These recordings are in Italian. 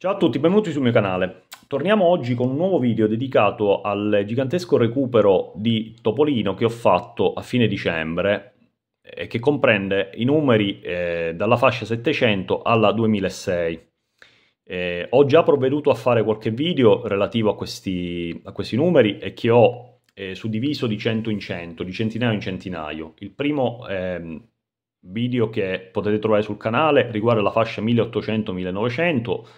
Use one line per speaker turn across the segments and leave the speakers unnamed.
Ciao a tutti, benvenuti sul mio canale. Torniamo oggi con un nuovo video dedicato al gigantesco recupero di Topolino che ho fatto a fine dicembre e che comprende i numeri eh, dalla fascia 700 alla 2006. Eh, ho già provveduto a fare qualche video relativo a questi, a questi numeri e che ho eh, suddiviso di 100 in 100, di centinaio in centinaio. Il primo ehm, video che potete trovare sul canale riguarda la fascia 1800-1900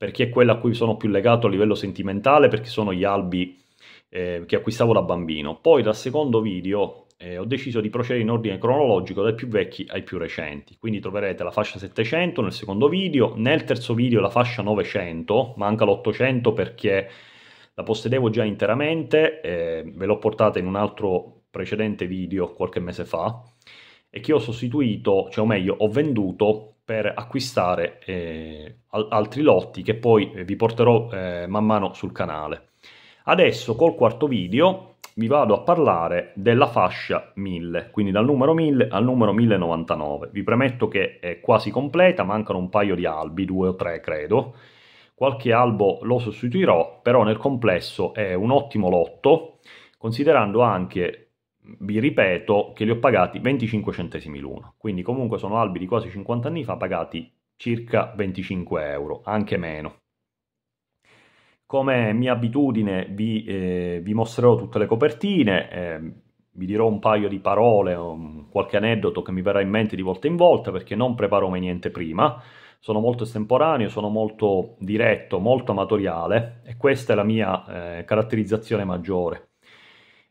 perché è quella a cui sono più legato a livello sentimentale, perché sono gli albi eh, che acquistavo da bambino. Poi dal secondo video eh, ho deciso di procedere in ordine cronologico dai più vecchi ai più recenti, quindi troverete la fascia 700 nel secondo video, nel terzo video la fascia 900, manca l'800 perché la possedevo già interamente, eh, ve l'ho portata in un altro precedente video qualche mese fa, e che ho sostituito, cioè o meglio ho venduto per acquistare eh, al altri lotti che poi eh, vi porterò eh, man mano sul canale. Adesso col quarto video vi vado a parlare della fascia 1000, quindi dal numero 1000 al numero 1099. Vi premetto che è quasi completa, mancano un paio di albi, due o tre credo. Qualche albo lo sostituirò, però nel complesso è un ottimo lotto, considerando anche vi ripeto che li ho pagati 25 centesimi l'uno, quindi comunque sono albi di quasi 50 anni fa pagati circa 25 euro, anche meno. Come mia abitudine vi, eh, vi mostrerò tutte le copertine, eh, vi dirò un paio di parole, um, qualche aneddoto che mi verrà in mente di volta in volta perché non preparo mai niente prima, sono molto estemporaneo, sono molto diretto, molto amatoriale e questa è la mia eh, caratterizzazione maggiore.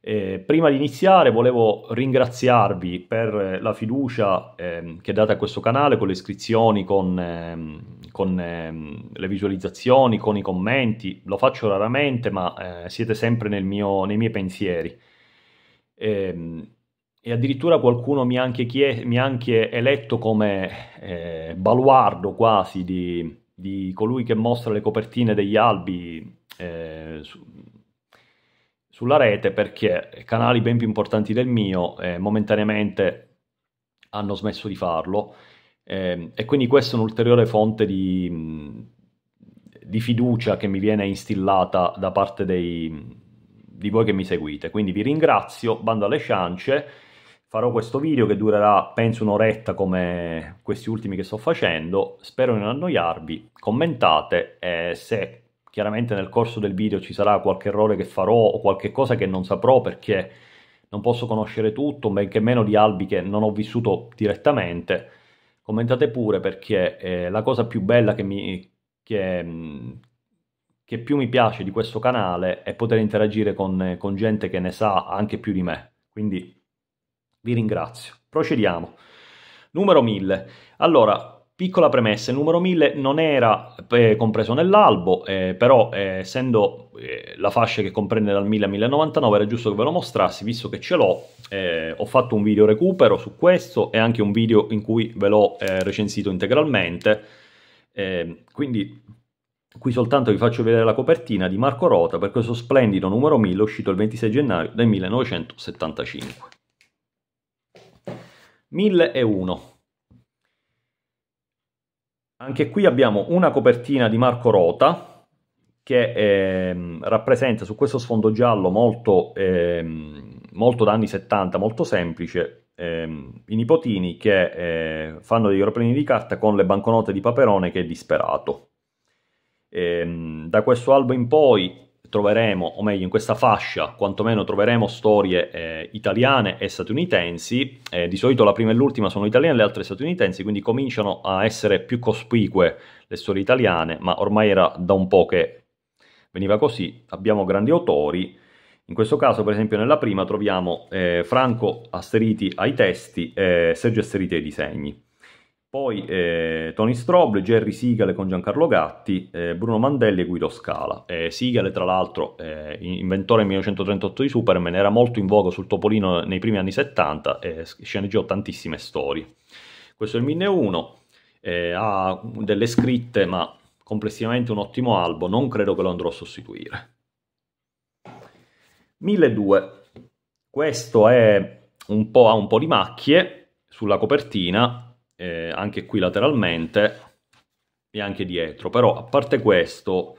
Eh, prima di iniziare volevo ringraziarvi per eh, la fiducia eh, che date a questo canale con le iscrizioni, con, eh, con ehm, le visualizzazioni, con i commenti. Lo faccio raramente, ma eh, siete sempre mio, nei miei pensieri. Ehm, e addirittura qualcuno mi ha anche, mi anche eletto come eh, baluardo quasi di, di, colui che mostra le copertine degli albi. Su, sulla rete perché canali ben più importanti del mio eh, momentaneamente hanno smesso di farlo eh, e quindi questa è un'ulteriore fonte di, di, fiducia che mi viene instillata da parte dei, di voi che mi seguite. Quindi vi ringrazio, bando alle ciance, farò questo video che durerà penso un'oretta come questi ultimi che sto facendo, spero di non annoiarvi, commentate e eh, se Chiaramente nel corso del video ci sarà qualche errore che farò o qualche cosa che non saprò perché non posso conoscere tutto, benché meno di albi che non ho vissuto direttamente. Commentate pure perché eh, la cosa più bella che, mi, che, mm, che, più mi piace di questo canale è poter interagire con, con gente che ne sa anche più di me. Quindi vi ringrazio. Procediamo. Numero 1000. Allora, Piccola premessa, il numero 1000 non era eh, compreso nell'albo, eh, però eh, essendo eh, la fascia che comprende dal 1000 al 1099 era giusto che ve lo mostrassi, visto che ce l'ho, eh, ho fatto un video recupero su questo e anche un video in cui ve l'ho eh, recensito integralmente, ehm, quindi qui soltanto vi faccio vedere la copertina di Marco Rota per questo splendido numero 1000 uscito il 26 gennaio del 1975. 1001 anche qui abbiamo una copertina di Marco Rota che eh, rappresenta su questo sfondo giallo molto, eh, molto da anni 70, molto semplice, eh, i nipotini che eh, fanno degli aeroplani di carta con le banconote di Paperone che è disperato. Ehm, da questo albo in poi troveremo, o meglio in questa fascia, quantomeno troveremo storie eh, italiane e statunitensi, eh, di solito la prima e l'ultima sono italiane, le altre statunitensi, quindi cominciano a essere più cospicue le storie italiane, ma ormai era da un po' che veniva così, abbiamo grandi autori, in questo caso per esempio nella prima troviamo eh, Franco Asteriti ai testi e eh, Sergio Asteriti ai disegni. Poi eh, Tony Stroble, Jerry Sigale con Giancarlo Gatti, eh, Bruno Mandelli e Guido Scala. Eh, Sigale, tra l'altro, eh, inventore nel 1938 di Superman, era molto in voga sul Topolino nei primi anni 70 e eh, sceneggiò tantissime storie. Questo è il 1001, eh, ha delle scritte, ma complessivamente un ottimo albo, non credo che lo andrò a sostituire. 1002. Questo è un po', ha un po' di macchie sulla copertina, eh, anche qui lateralmente e anche dietro, però a parte questo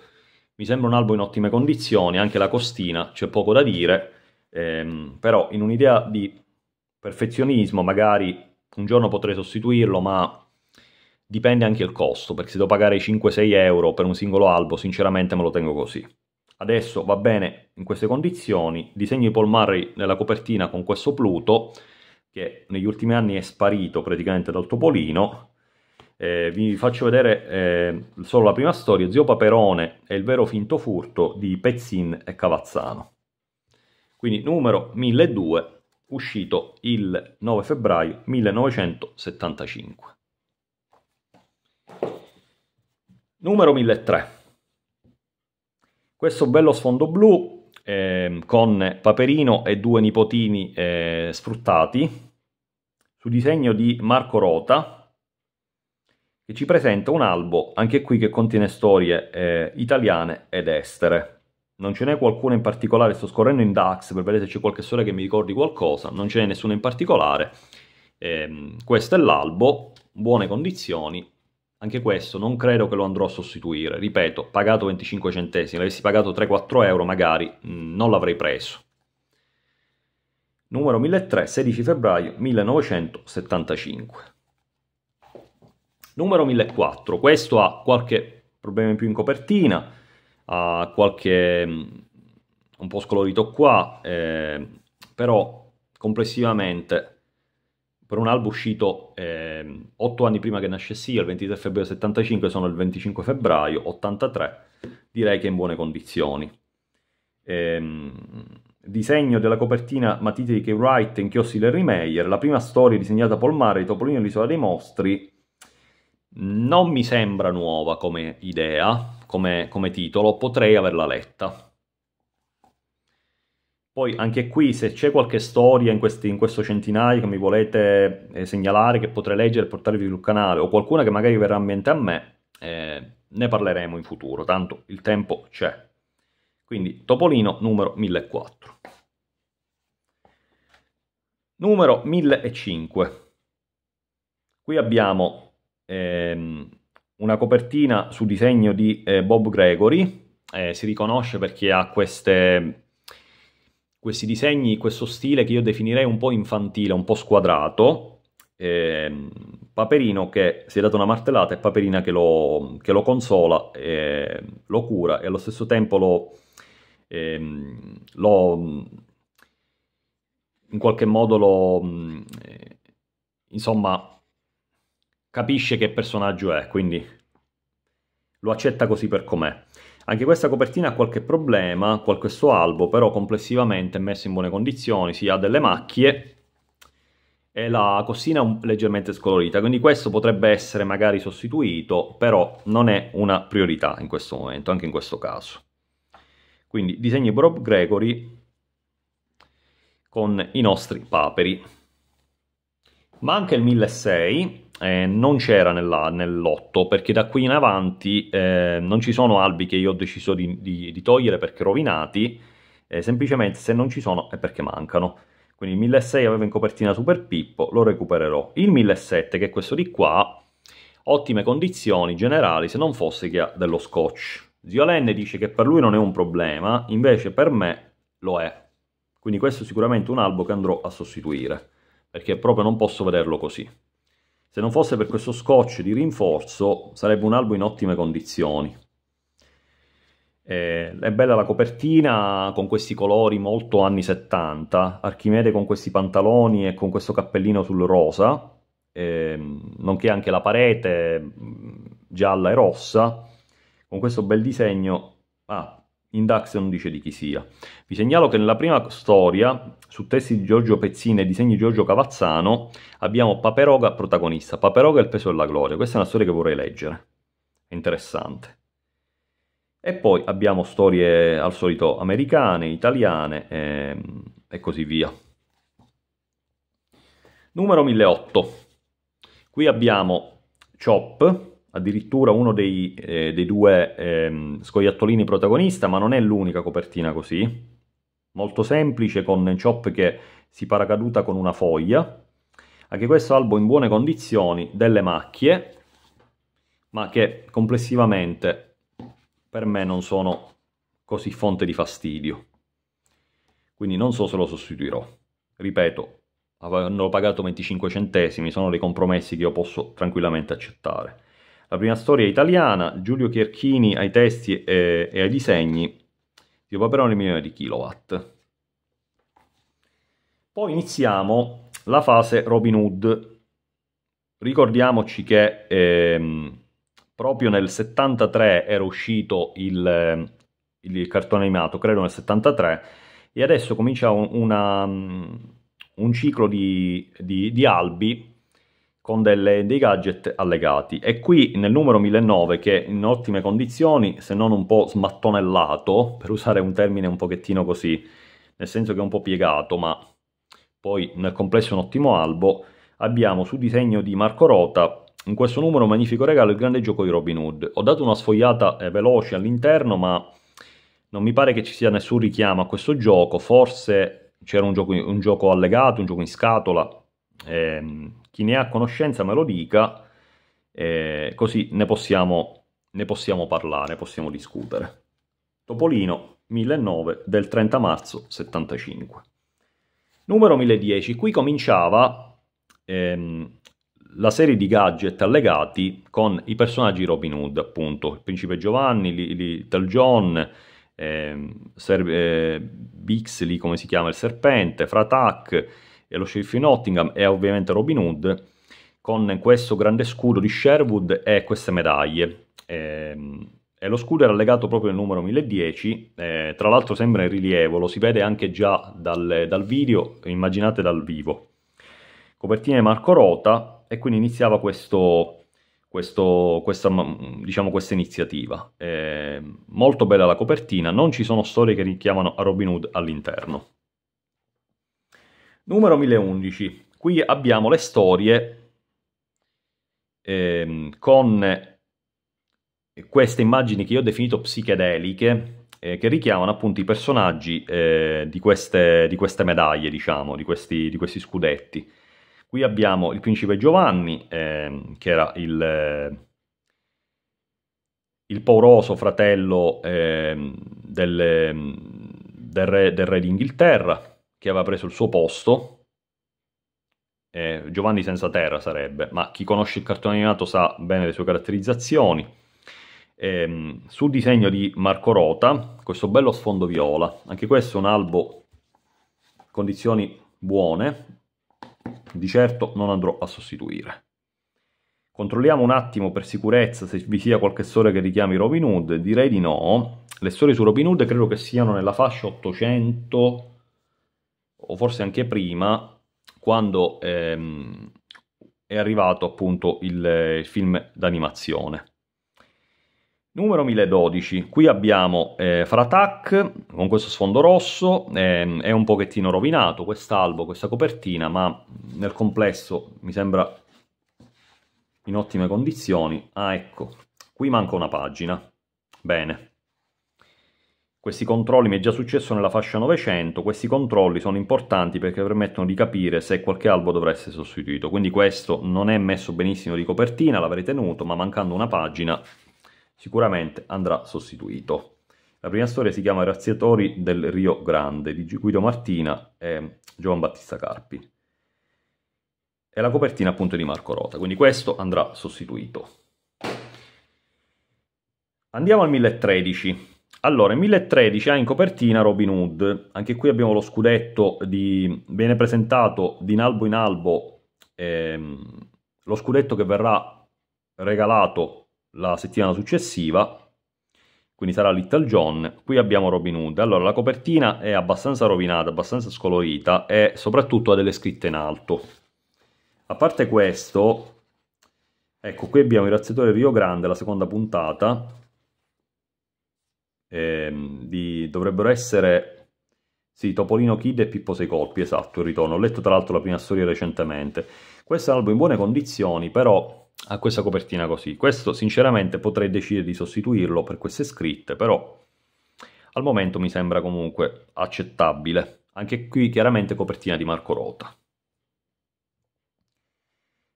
mi sembra un albo in ottime condizioni, anche la costina c'è poco da dire, ehm, però in un'idea di perfezionismo magari un giorno potrei sostituirlo, ma dipende anche il costo, perché se devo pagare 5-6 euro per un singolo albo, sinceramente me lo tengo così. Adesso va bene in queste condizioni, disegno i polmari nella copertina con questo Pluto, che negli ultimi anni è sparito praticamente dal topolino. Eh, vi faccio vedere eh, solo la prima storia, Zio Paperone e il vero finto furto di Pezzin e Cavazzano. Quindi numero 1002, uscito il 9 febbraio 1975. Numero 1003. Questo bello sfondo blu eh, con Paperino e due nipotini eh, sfruttati su disegno di Marco Rota che ci presenta un albo anche qui che contiene storie eh, italiane ed estere non ce n'è qualcuno in particolare, sto scorrendo in DAX per vedere se c'è qualche storia che mi ricordi qualcosa, non ce n'è nessuno in particolare. Eh, questo è l'albo, buone condizioni, anche questo non credo che lo andrò a sostituire. Ripeto, pagato 25 centesimi, avessi pagato 3-4 euro magari, mm, non l'avrei preso. Numero 1003, 16 febbraio 1975. Numero 1004, questo ha qualche problema in più in copertina, ha qualche... Mm, un po' scolorito qua, eh, però complessivamente per un albo uscito eh, 8 anni prima che nascessi io, il 23 febbraio 75, sono il 25 febbraio 83, direi che in buone condizioni. Ehm, disegno della copertina matite di K. Wright, inchiossi Larry Meyer, la prima storia disegnata a Polmare, Topolino e l'isola dei mostri, non mi sembra nuova come idea, come, come titolo, potrei averla letta. Poi anche qui se c'è qualche storia in, questi, in, questo centinaio che mi volete eh, segnalare, che potrei leggere e portarvi sul canale, o qualcuna che magari verrà in mente a me, eh, ne parleremo in futuro, tanto il tempo c'è. Quindi Topolino numero 1004. Numero 1005. Qui abbiamo ehm, una copertina su disegno di eh, Bob Gregory, eh, si riconosce perché ha queste questi disegni, questo stile che io definirei un po' infantile, un po' squadrato. Eh, Paperino che si è dato una martellata e Paperina che lo, che lo consola, eh, lo cura e allo stesso tempo lo, ehm, lo in qualche modo lo eh, insomma capisce che personaggio è, quindi lo accetta così per com'è. Anche questa copertina ha qualche problema, con questo albo, però complessivamente è messo in buone condizioni, si ha delle macchie e la costina è leggermente scolorita, quindi questo potrebbe essere magari sostituito, però non è una priorità in questo momento, anche in questo caso. Quindi disegni Bob Gregory con i nostri paperi. Ma anche il 1006 eh, non c'era nella, nell'otto perché da qui in avanti eh, non ci sono albi che io ho deciso di, di, di togliere perché rovinati, eh, semplicemente se non ci sono è perché mancano. Quindi il 1006 avevo in copertina Super Pippo, lo recupererò. Il 1007 che è questo di qua, ottime condizioni generali se non fosse che ha dello scotch. Zio Lenne dice che per lui non è un problema, invece per me lo è. Quindi questo è sicuramente un albo che andrò a sostituire, perché proprio non posso vederlo così. Se non fosse per questo scotch di rinforzo sarebbe un albo in ottime condizioni. Eh, è bella la copertina con questi colori molto anni 70, Archimede con questi pantaloni e con questo cappellino sul rosa, eh, nonché anche la parete mm, gialla e rossa, con questo bel disegno... Ah, Indax non dice di chi sia. Vi segnalo che nella prima storia, su testi di Giorgio Pezzini e disegni di Giorgio Cavazzano, abbiamo Paperoga protagonista. Paperoga è il peso della gloria. Questa è una storia che vorrei leggere. È interessante. E poi abbiamo storie al solito americane, italiane e, ehm, e così via. Numero 1008. Qui abbiamo Chop, addirittura uno dei, eh, dei due eh, scoiattolini protagonista, ma non è l'unica copertina così, molto semplice con Chop che si paracaduta con una foglia, anche questo albo in buone condizioni, delle macchie, ma che complessivamente per me non sono così fonte di fastidio, quindi non so se lo sostituirò, ripeto, avendo pagato 25 centesimi sono dei compromessi che io posso tranquillamente accettare. La prima storia è italiana, Giulio Chierchini ai testi e, eh, e ai disegni, di Paperone Milione di Kilowatt. Poi iniziamo la fase Robin Hood. Ricordiamoci che ehm, proprio nel 73 era uscito il, il, cartone animato, credo nel 73, e adesso comincia un, una, mm, un ciclo di, di, di albi con delle, dei gadget allegati. E qui nel numero 1009, che in ottime condizioni, se non un po' smattonellato, per usare un termine un pochettino così, nel senso che è un po' piegato, ma poi nel complesso è un ottimo albo, abbiamo su disegno di Marco Rota in questo numero magnifico regalo il grande gioco di Robin Hood. Ho dato una sfogliata eh, veloce all'interno, ma non mi pare che ci sia nessun richiamo a questo gioco, forse c'era un gioco, un gioco allegato, un gioco in scatola, eh, chi ne ha conoscenza me lo dica, eh, così ne possiamo, ne possiamo parlare, possiamo discutere. Topolino 1009 del 30 marzo 75. Numero 1010, qui cominciava ehm, la serie di gadget allegati con i personaggi Robin Hood, appunto, il principe Giovanni, Little John, ehm, Ser- eh, Bixley, come si chiama il serpente, Fratak, e lo sceriffo di Nottingham è ovviamente Robin Hood con questo grande scudo di Sherwood e queste medaglie. E, ehm, e lo scudo era legato proprio al numero 1010, eh, tra l'altro sembra in rilievo, lo si vede anche già dal, dal video, immaginate dal vivo. Copertina di Marco Rota e quindi iniziava questo, questo, questa, mm, diciamo, questa, iniziativa. Eh, molto bella la copertina, non ci sono storie che richiamano a Robin Hood all'interno. Numero 1011. Qui abbiamo le storie ehm, con queste immagini che io ho definito psichedeliche, eh, che richiamano appunto i personaggi eh, di, queste, di, queste, medaglie, diciamo, di questi, di questi scudetti. Qui abbiamo il principe Giovanni, ehm, che era il, il pauroso fratello eh, del, del, re, del, re, d'Inghilterra che aveva preso il suo posto. Eh, Giovanni senza terra sarebbe, ma chi conosce il cartone animato sa bene le sue caratterizzazioni. Eh, sul disegno di Marco Rota, questo bello sfondo viola, anche questo è un albo condizioni buone, di certo non andrò a sostituire. Controlliamo un attimo per sicurezza se vi sia qualche storia che richiami Robin Hood, direi di no. Le storie su Robin Hood credo che siano nella fascia 800 o forse anche prima, quando ehm, è arrivato appunto il, il film d'animazione. Numero 1012, qui abbiamo eh, Fratak con questo sfondo rosso, eh, è un pochettino rovinato quest'albo, questa copertina, ma nel complesso mi sembra in ottime condizioni. Ah ecco, qui manca una pagina, bene. Questi controlli, mi è già successo nella fascia 900, questi controlli sono importanti perché permettono di capire se qualche albo dovrà essere sostituito. Quindi questo non è messo benissimo di copertina, l'avrei tenuto, ma mancando una pagina sicuramente andrà sostituito. La prima storia si chiama Razziatori del Rio Grande di Guido Martina e Giovan Battista Carpi. E la copertina appunto di Marco Rota, quindi questo andrà sostituito. Andiamo al 1013. Allora, 1013 ha in copertina Robin Hood, anche qui abbiamo lo scudetto, di, viene presentato di in albo in albo ehm, lo scudetto che verrà regalato la settimana successiva, quindi sarà Little John, qui abbiamo Robin Hood. Allora, la copertina è abbastanza rovinata, abbastanza scolorita e soprattutto ha delle scritte in alto. A parte questo, ecco qui abbiamo il razziatore Rio Grande, la seconda puntata, ehm, di, dovrebbero essere, sì, Topolino Kid e Pippo Sei Colpi, esatto, il ritorno. Ho letto tra l'altro la prima storia recentemente. Questo è un album in buone condizioni, però ha questa copertina così. Questo sinceramente potrei decidere di sostituirlo per queste scritte, però al momento mi sembra comunque accettabile. Anche qui chiaramente copertina di Marco Rota.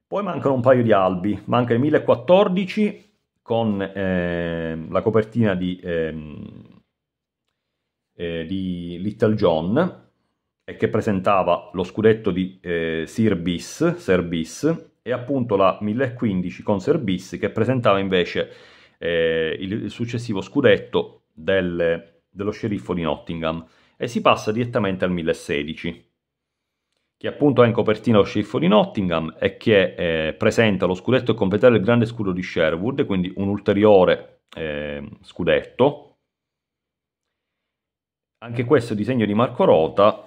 Poi mancano un paio di albi, manca il 1014 con eh, la copertina di, ehm, eh, di, Little John e che presentava lo scudetto di eh, Sir Bis, Sir Bis e appunto la 1015 con Sir Bis che presentava invece il, eh, il, successivo scudetto del, dello sceriffo di Nottingham e si passa direttamente al 1016 che appunto è in copertina lo sceriffo di Nottingham e che eh, presenta lo scudetto e completare il grande scudo di Sherwood, quindi un ulteriore eh, scudetto. Anche mm. questo disegno di Marco Rota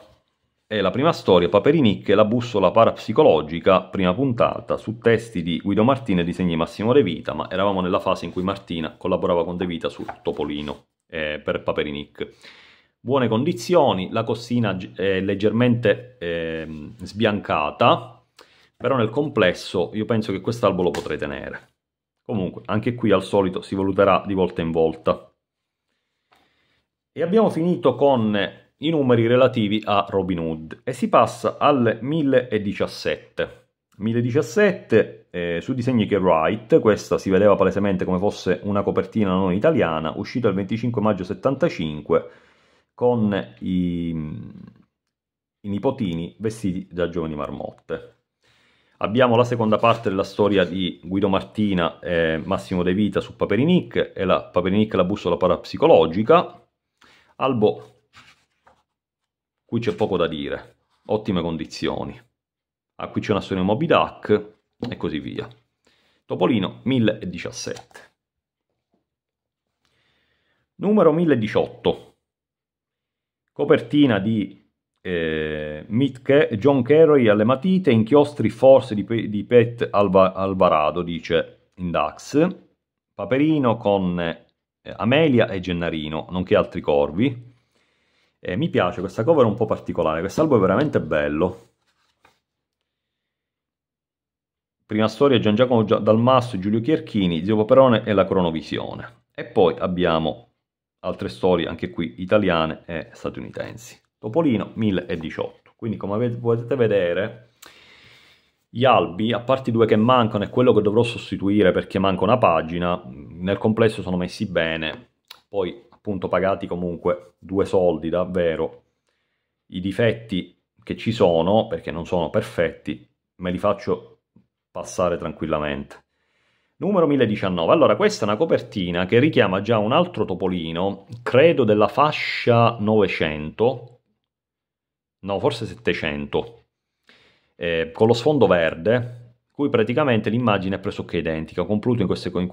è la prima storia Paperinic e la bussola parapsicologica, prima puntata, su testi di Guido Martina e disegni Massimo De Vita, ma eravamo nella fase in cui Martina collaborava con De Vita su Topolino eh, per Paperinic buone condizioni, la costina è leggermente eh, sbiancata, però nel complesso io penso che quest'albo lo potrei tenere. Comunque, anche qui al solito si valuterà di volta in volta. E abbiamo finito con i numeri relativi a Robin Hood e si passa al 1017. 1017 eh, su disegni che Wright, questa si vedeva palesemente come fosse una copertina non italiana, uscita il 25 maggio 75 con i, i nipotini vestiti da giovani marmotte. Abbiamo la seconda parte della storia di Guido Martina e Massimo De Vita su Paperinic e la Paperinic la bussola parapsicologica. Albo, qui c'è poco da dire, ottime condizioni. Ah, qui c'è una storia di Moby Duck e così via. Topolino 1017. Numero 1018. Copertina di eh, John Carroy alle matite, inchiostri forse di, di Pet Alba, Alvarado, dice Indax, Paperino con eh, Amelia e Gennarino, nonché altri corvi. Eh, mi piace, questa cover è un po' particolare, questo album è veramente bello. Prima storia Gian Giacomo Dalmasso, Giulio Chierchini, Zio Paperone e la cronovisione. E poi abbiamo altre storie anche qui italiane e statunitensi. Topolino 1018. Quindi come potete vedere gli albi, a parte i due che mancano e quello che dovrò sostituire perché manca una pagina, nel complesso sono messi bene, poi appunto pagati comunque due soldi davvero. I difetti che ci sono, perché non sono perfetti, me li faccio passare tranquillamente. Numero 1019. Allora, questa è una copertina che richiama già un altro topolino, credo della fascia 900, no, forse 700, eh, con lo sfondo verde, cui praticamente l'immagine è pressoché identica. Ho concluso in, queste, in,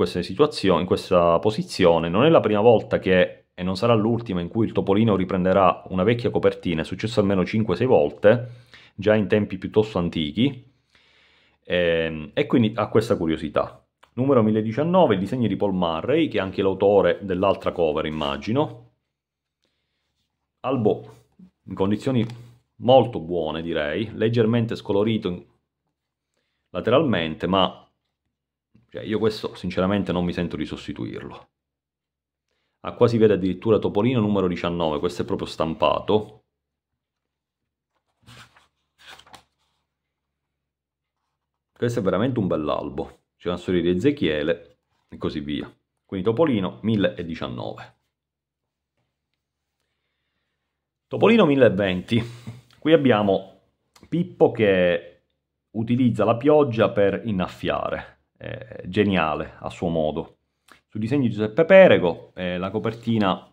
in questa posizione. Non è la prima volta che, e non sarà l'ultima, in cui il topolino riprenderà una vecchia copertina, è successo almeno 5-6 volte, già in tempi piuttosto antichi, eh, e quindi ha questa curiosità. Numero 1019, disegni di Paul Murray, che è anche l'autore dell'altra cover, immagino. Albo, in condizioni molto buone direi, leggermente scolorito lateralmente, ma cioè, io questo sinceramente non mi sento di sostituirlo. Ah, qua si vede addirittura Topolino numero 19, questo è proprio stampato. Questo è veramente un bell'albo una storia di Ezechiele e così via. Quindi Topolino 1019. Topolino 1020. Qui abbiamo Pippo che utilizza la pioggia per innaffiare. È geniale a suo modo. Sul disegno di Giuseppe Perego eh, la copertina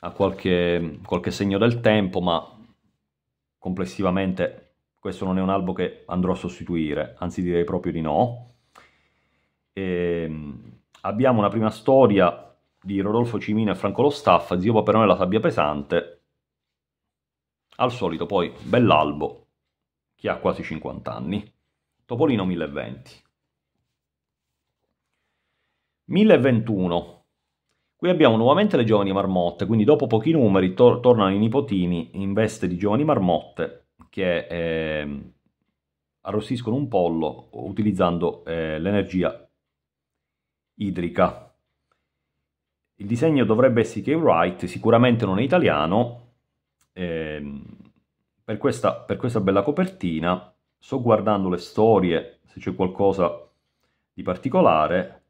ha qualche, qualche segno del tempo, ma complessivamente questo non è un albo che andrò a sostituire, anzi direi proprio di no. E ehm, abbiamo una prima storia di Rodolfo Cimino e Franco Lo Staffa, Zio Paperone e la sabbia pesante. Al solito poi Bell'albo, che ha quasi 50 anni. Topolino 1020. 1021. Qui abbiamo nuovamente le giovani marmotte, quindi dopo pochi numeri tor tornano i nipotini in veste di giovani marmotte che eh, arrostiscono un pollo utilizzando eh, l'energia idrica. Il disegno dovrebbe essere K. Wright, sicuramente non è italiano, eh, per, questa, per questa bella copertina sto guardando le storie, se c'è qualcosa di particolare.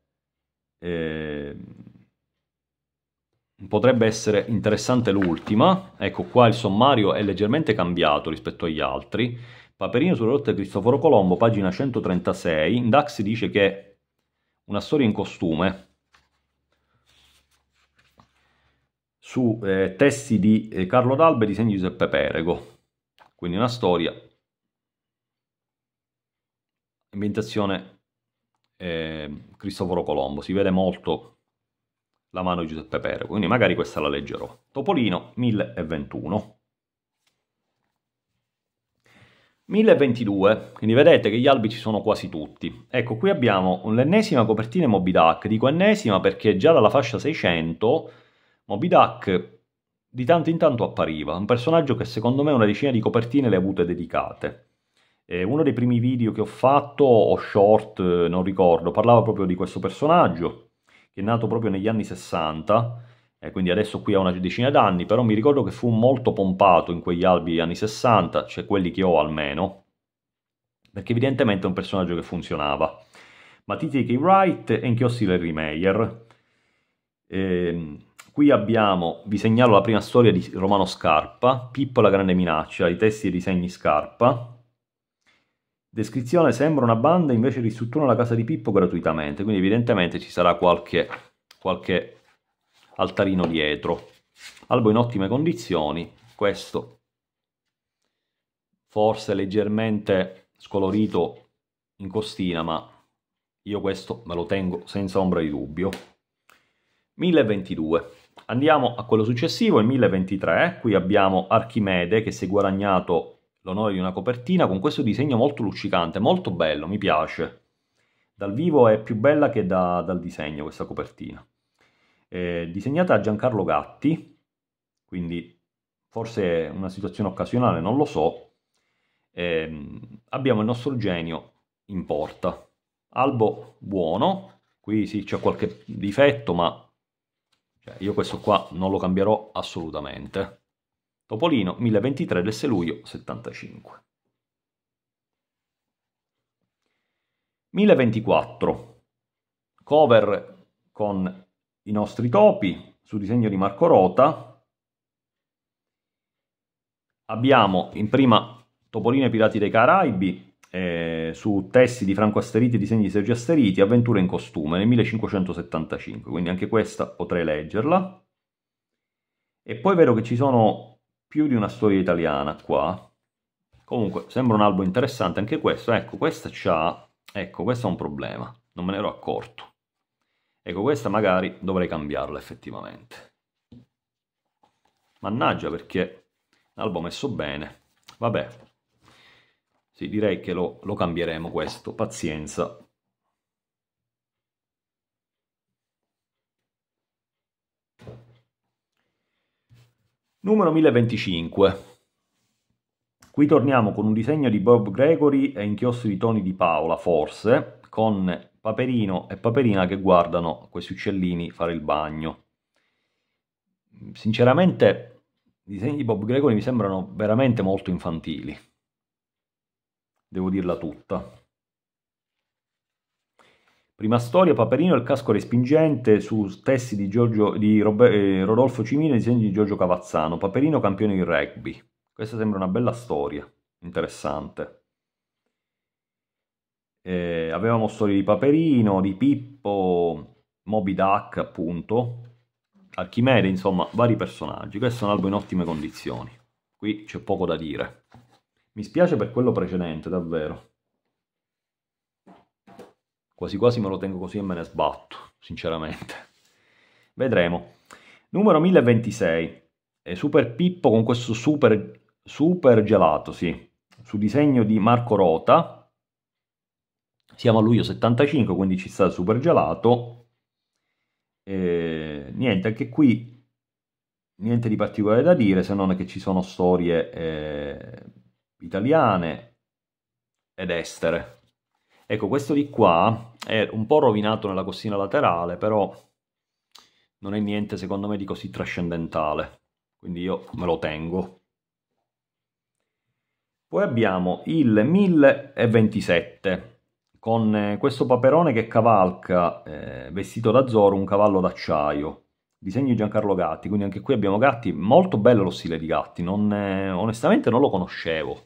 Eh, potrebbe essere interessante l'ultima. Ecco qua il sommario è leggermente cambiato rispetto agli altri. Paperino sulle rotte di Cristoforo Colombo, pagina 136. In Dax dice che una storia in costume su eh, testi di eh, Carlo D'Alba e disegni di Giuseppe Perego. Quindi una storia, ambientazione eh, Cristoforo Colombo. Si vede molto la mano di Giuseppe Perego, quindi magari questa la leggerò. Topolino 1021. 1022, quindi vedete che gli albi ci sono quasi tutti. Ecco, qui abbiamo l'ennesima copertina Moby Duck, dico ennesima perché già dalla fascia 600 Moby Duck di tanto in tanto appariva, un personaggio che secondo me una decina di copertine le ha avute dedicate. Eh, uno dei primi video che ho fatto, o short, eh, non ricordo, parlava proprio di questo personaggio, che è nato proprio negli anni 60, e eh, quindi adesso qui ha una decina d'anni, però mi ricordo che fu molto pompato in quegli albi degli anni 60, cioè quelli che ho almeno, perché evidentemente è un personaggio che funzionava. Ma T.T.K. Wright e inchiostri Larry Meyer. Ehm, qui abbiamo, vi segnalo la prima storia di Romano Scarpa, Pippo la grande minaccia, i testi e i disegni Scarpa, Descrizione, sembra una banda, invece ristrutturano la casa di Pippo gratuitamente, quindi evidentemente ci sarà qualche, qualche altarino dietro. Albo in ottime condizioni, questo forse leggermente scolorito in costina, ma io questo me lo tengo senza ombra di dubbio. 1022. Andiamo a quello successivo, il 1023, qui abbiamo Archimede che si è guadagnato l'onore di una copertina con questo disegno molto luccicante, molto bello, mi piace. Dal vivo è più bella che da, dal disegno questa copertina. Eh, disegnata da Giancarlo Gatti, quindi forse una situazione occasionale, non lo so. Eh, abbiamo il nostro genio in porta. Albo buono, qui sì c'è qualche difetto, ma cioè, io questo qua non lo cambierò assolutamente. Topolino 1023 del Seluio 75. 1024. Cover con i nostri topi su disegno di Marco Rota. Abbiamo in prima Topolino e Pirati dei Caraibi eh, su testi di Franco Asteriti e disegni di Sergio Asteriti, Avventure in costume nel 1575, quindi anche questa potrei leggerla. E poi vedo che ci sono più di una storia italiana qua. Comunque, sembra un albo interessante anche questo. Ecco, questa c'ha... Ecco, questo è un problema. Non me ne ero accorto. Ecco, questa magari dovrei cambiarla effettivamente. Mannaggia, perché l'albo messo bene. Vabbè. Sì, direi che lo, lo cambieremo questo. Pazienza. Numero 1025. Qui torniamo con un disegno di Bob Gregory e inchiostro di Tony di Paola, forse, con Paperino e Paperina che guardano questi uccellini fare il bagno. Sinceramente, i disegni di Bob Gregory mi sembrano veramente molto infantili. Devo dirla tutta. Prima storia, Paperino e il casco respingente su testi di, Giorgio, di Robert, eh, Rodolfo Cimino e disegni di Giorgio Cavazzano. Paperino campione di rugby. Questa sembra una bella storia, interessante. Eh, avevamo storie di Paperino, di Pippo, Moby Duck appunto, Archimede, insomma, vari personaggi. Questo è un albo in ottime condizioni. Qui c'è poco da dire. Mi spiace per quello precedente, davvero. Quasi quasi me lo tengo così e me ne sbatto, sinceramente. Vedremo. Numero 1026. È Super Pippo con questo super, super gelato, sì. Su disegno di Marco Rota. Siamo a luglio 75, quindi ci sta il super gelato. E, niente, anche qui niente di particolare da dire, se non che ci sono storie eh, italiane ed estere. Ecco, questo di qua è un po' rovinato nella costina laterale, però non è niente secondo me di così trascendentale, quindi io me lo tengo. Poi abbiamo il 1027 con eh, questo paperone che cavalca eh, vestito da Zoro un cavallo d'acciaio. Disegno Giancarlo Gatti, quindi anche qui abbiamo Gatti, molto bello lo stile di Gatti, non, eh, onestamente non lo conoscevo.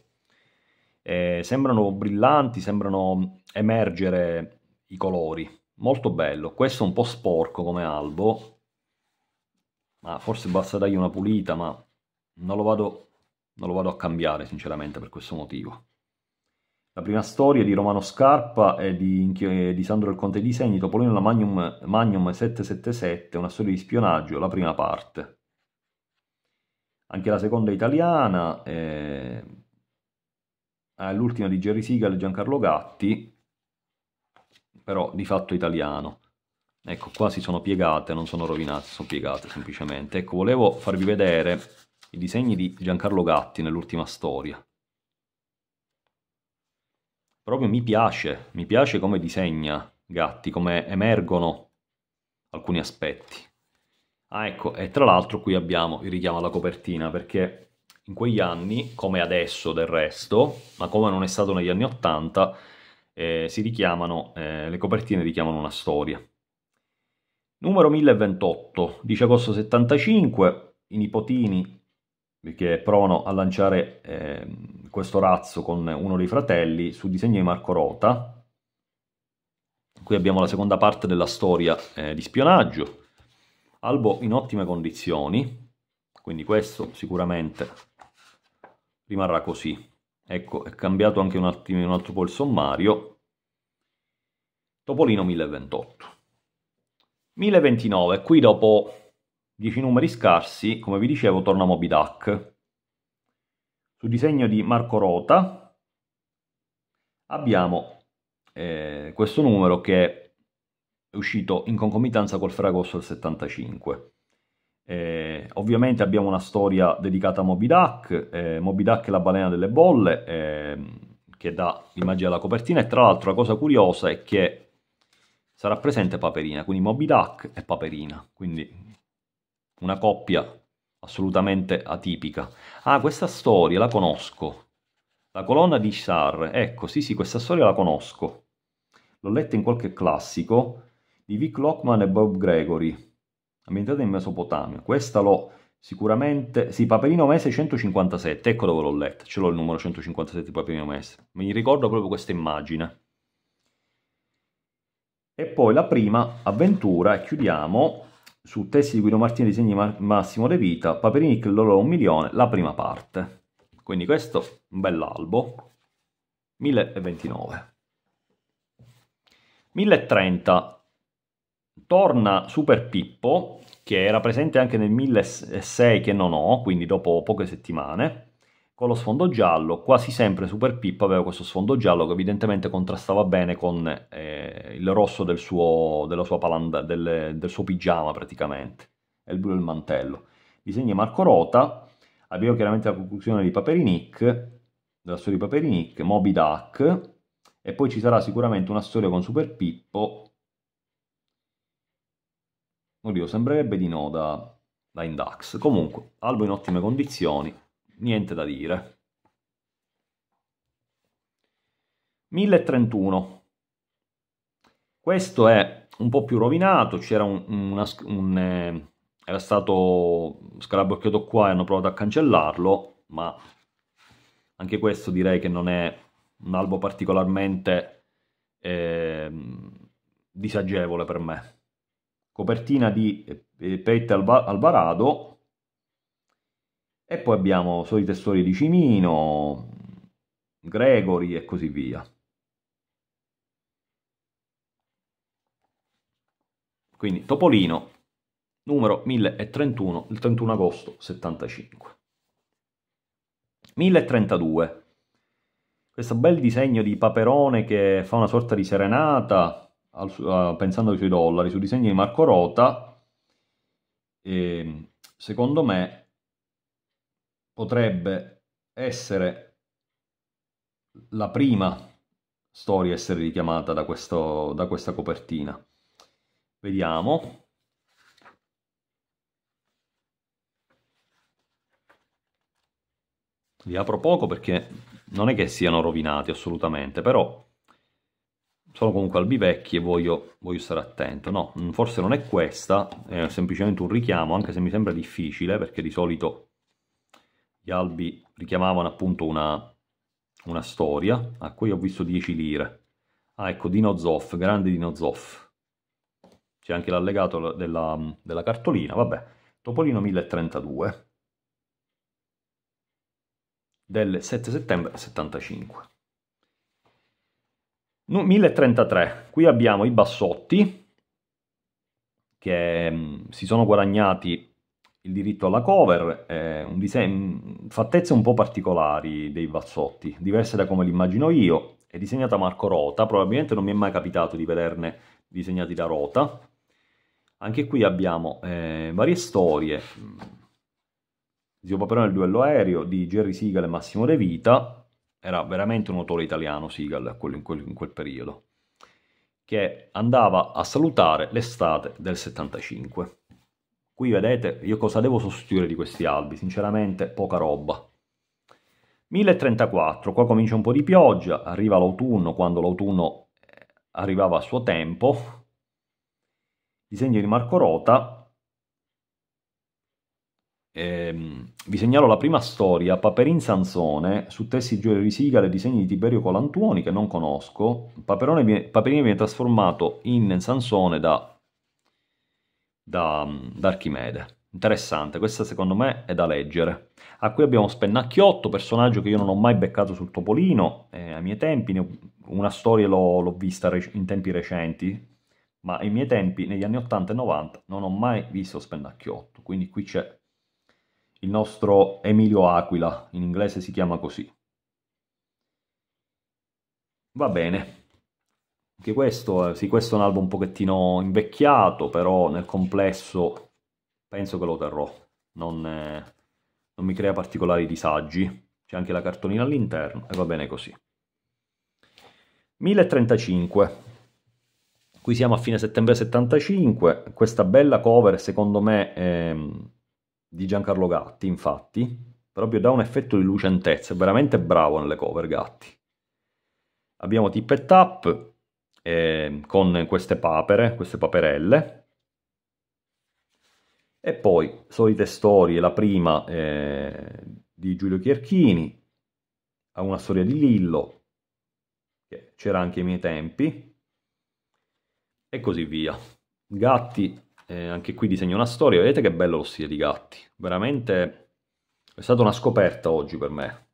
Eh, sembrano brillanti, sembrano emergere i colori. Molto bello. Questo è un po' sporco come albo, ma forse basta dargli una pulita, ma non lo vado, non lo vado a cambiare sinceramente per questo motivo. La prima storia di Romano Scarpa è di, di Sandro il Conte di Segni, Topolino la Magnum, Magnum 777, una storia di spionaggio, la prima parte. Anche la seconda italiana, eh, l'ultima di Jerry Sigal e Giancarlo Gatti, però di fatto italiano. Ecco, qua si sono piegate, non sono rovinate, sono piegate semplicemente. Ecco, volevo farvi vedere i disegni di Giancarlo Gatti nell'ultima storia. Proprio mi piace, mi piace come disegna Gatti, come emergono alcuni aspetti. Ah ecco, e tra l'altro qui abbiamo il richiamo alla copertina, perché in quegli anni, come adesso del resto, ma come non è stato negli anni Ottanta, eh, si richiamano, eh, le copertine richiamano una storia. Numero 1028, 10 agosto 75, i nipotini che è provano a lanciare eh, questo razzo con uno dei fratelli su disegno di Marco Rota. Qui abbiamo la seconda parte della storia eh, di spionaggio. Albo in ottime condizioni, quindi questo sicuramente rimarrà così ecco è cambiato anche un, attimo, un altro po' il sommario, Topolino 1028. 1029, qui dopo 10 numeri scarsi, come vi dicevo, torna Moby Duck. Su disegno di Marco Rota abbiamo eh, questo numero che è uscito in concomitanza col Fragosto del 75. Eh, ovviamente abbiamo una storia dedicata a Moby Duck, eh, Moby Duck è la balena delle bolle, eh, che dà l'immagine alla copertina, e tra l'altro la cosa curiosa è che sarà presente Paperina, quindi Moby Duck e Paperina, quindi una coppia assolutamente atipica. Ah, questa storia la conosco, la colonna di Char, ecco, sì sì, questa storia la conosco, l'ho letta in qualche classico di Vic Lockman e Bob Gregory, ambientata in Mesopotamia. Questa l'ho sicuramente... Sì, Paperino Mese 157, ecco dove l'ho letta, ce l'ho il numero 157 di Paperino Mese. Mi ricordo proprio questa immagine. E poi la prima avventura, chiudiamo, su testi di Guido Martini disegni Massimo De Vita, Paperini il loro un milione, la prima parte. Quindi questo, un bell'albo, 1029. 1030, torna Super Pippo, che era presente anche nel 1006 che non ho, quindi dopo poche settimane, con lo sfondo giallo, quasi sempre Super Pippo aveva questo sfondo giallo che evidentemente contrastava bene con eh, il rosso del suo, palanda, del, del suo pigiama praticamente, e il blu del mantello. Disegni Marco Rota, abbiamo chiaramente la conclusione di Paperinic, della storia di Paperinic, Moby Duck, e poi ci sarà sicuramente una storia con Super Pippo Oddio, sembrerebbe di no da, da Indax. Comunque, albo in ottime condizioni, niente da dire. 1031. Questo è un po' più rovinato, c'era un, una, un, eh, era stato scarabocchiato qua e hanno provato a cancellarlo, ma anche questo direi che non è un albo particolarmente eh, disagevole per me copertina di eh, eh, Pete Alvarado e poi abbiamo solite storie di Cimino, Gregory e così via. Quindi Topolino, numero 1031, il 31 agosto 75. 1032. Questo bel disegno di Paperone che fa una sorta di serenata al, uh, pensando ai suoi dollari, sui disegni di Marco Rota, eh, secondo me potrebbe essere la prima storia a essere richiamata da, questo, da questa copertina. Vediamo. Li apro poco perché non è che siano rovinati assolutamente, però sono comunque albi vecchi e voglio, voglio, stare attento. No, mm, forse non è questa, è semplicemente un richiamo, anche se mi sembra difficile, perché di solito gli albi richiamavano appunto una, una storia. A cui ho visto 10 lire. Ah, ecco, Dino Zoff, grande Dino Zoff. C'è anche l'allegato della, mm, della cartolina, vabbè. Topolino 1032 del 7 settembre 75. 1033, qui abbiamo i bassotti che mm, si sono guadagnati il diritto alla cover, eh, un disegno, fattezze un po' particolari dei bassotti, diverse da come li immagino io, è disegnata Marco Rota, probabilmente non mi è mai capitato di vederne disegnati da Rota. Anche qui abbiamo eh, varie storie, Zio Paperone il duello aereo di Jerry Siegel e Massimo De Vita, era veramente un autore italiano, Sigal, in quel, in quel periodo, che andava a salutare l'estate del 75. Qui vedete io cosa devo sostituire di questi albi, sinceramente poca roba. 1034, qua comincia un po' di pioggia, arriva l'autunno, quando l'autunno eh, arrivava a suo tempo, disegno di Marco Rota, Ehm, vi segnalo la prima storia, Paperin Sansone, su testi di Giulio Risigale e disegni di Tiberio Colantuoni, che non conosco. Viene, Paperini viene trasformato in Sansone da, da, da Archimede. Interessante, questa secondo me è da leggere. A qui abbiamo Spennacchiotto, personaggio che io non ho mai beccato sul Topolino, eh, ai miei tempi, una storia l'ho, vista in tempi recenti, ma ai miei tempi, negli anni 80 e 90, non ho mai visto Spennacchiotto, quindi qui c'è il nostro Emilio Aquila, in inglese si chiama così. Va bene, anche questo, eh, sì, questo è un album un pochettino invecchiato, però nel complesso penso che lo terrò, non, eh, non mi crea particolari disagi, c'è anche la cartolina all'interno e va bene così. 1035, qui siamo a fine settembre 75, questa bella cover secondo me... Ehm, di Giancarlo Gatti, infatti, proprio dà un effetto di lucentezza, è veramente bravo nelle cover Gatti. Abbiamo tip e tap eh, con queste papere, queste paperelle. E poi solite storie, la prima eh, di Giulio Chierchini, ha una storia di Lillo, che c'era anche ai miei tempi, e così via. Gatti eh, anche qui disegno una storia, vedete che bello lo stile di Gatti, veramente è stata una scoperta oggi per me.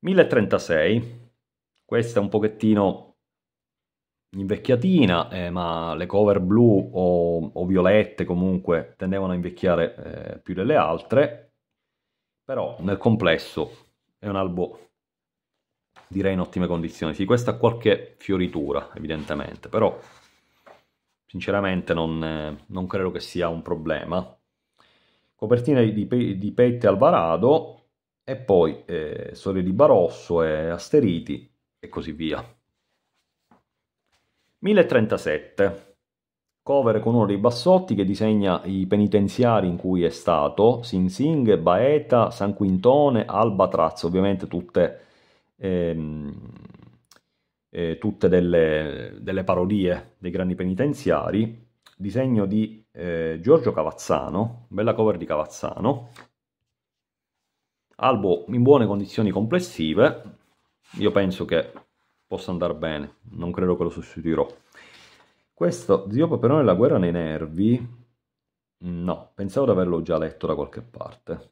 1036, questa è un pochettino invecchiatina, eh, ma le cover blu o, o, violette comunque tendevano a invecchiare eh, più delle altre, però nel complesso è un albo direi in ottime condizioni. Sì, questa ha qualche fioritura evidentemente, però sinceramente non, eh, non credo che sia un problema. Copertina di, di, Pette Alvarado e poi eh, Sole di Barosso e Asteriti e così via. 1037 cover con uno dei bassotti che disegna i penitenziari in cui è stato, Sin Sing, Baeta, San Quintone, Albatrazzo, ovviamente tutte ehm, eh, tutte delle, delle, parodie dei grandi penitenziari, disegno di eh, Giorgio Cavazzano, bella cover di Cavazzano, albo in buone condizioni complessive, io penso che possa andare bene, non credo che lo sostituirò. Questo Zio Paperone la guerra nei nervi, mm, no, pensavo di averlo già letto da qualche parte.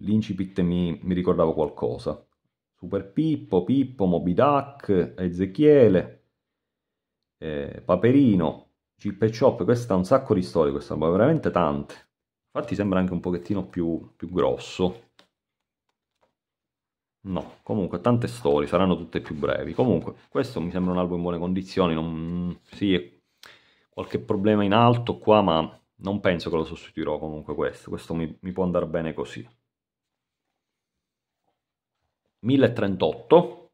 L'incipit mi, mi ricordavo qualcosa. Super Pippo, Pippo, Moby Duck, Ezechiele, eh, Paperino, Chip e Chop, questa ha un sacco di storie, questa ma veramente tante. Infatti sembra anche un pochettino più, più grosso. No, comunque tante storie, saranno tutte più brevi. Comunque, questo mi sembra un album in buone condizioni, non... sì, qualche problema in alto qua, ma non penso che lo sostituirò comunque questo. Questo mi, mi può andare bene così. 1038.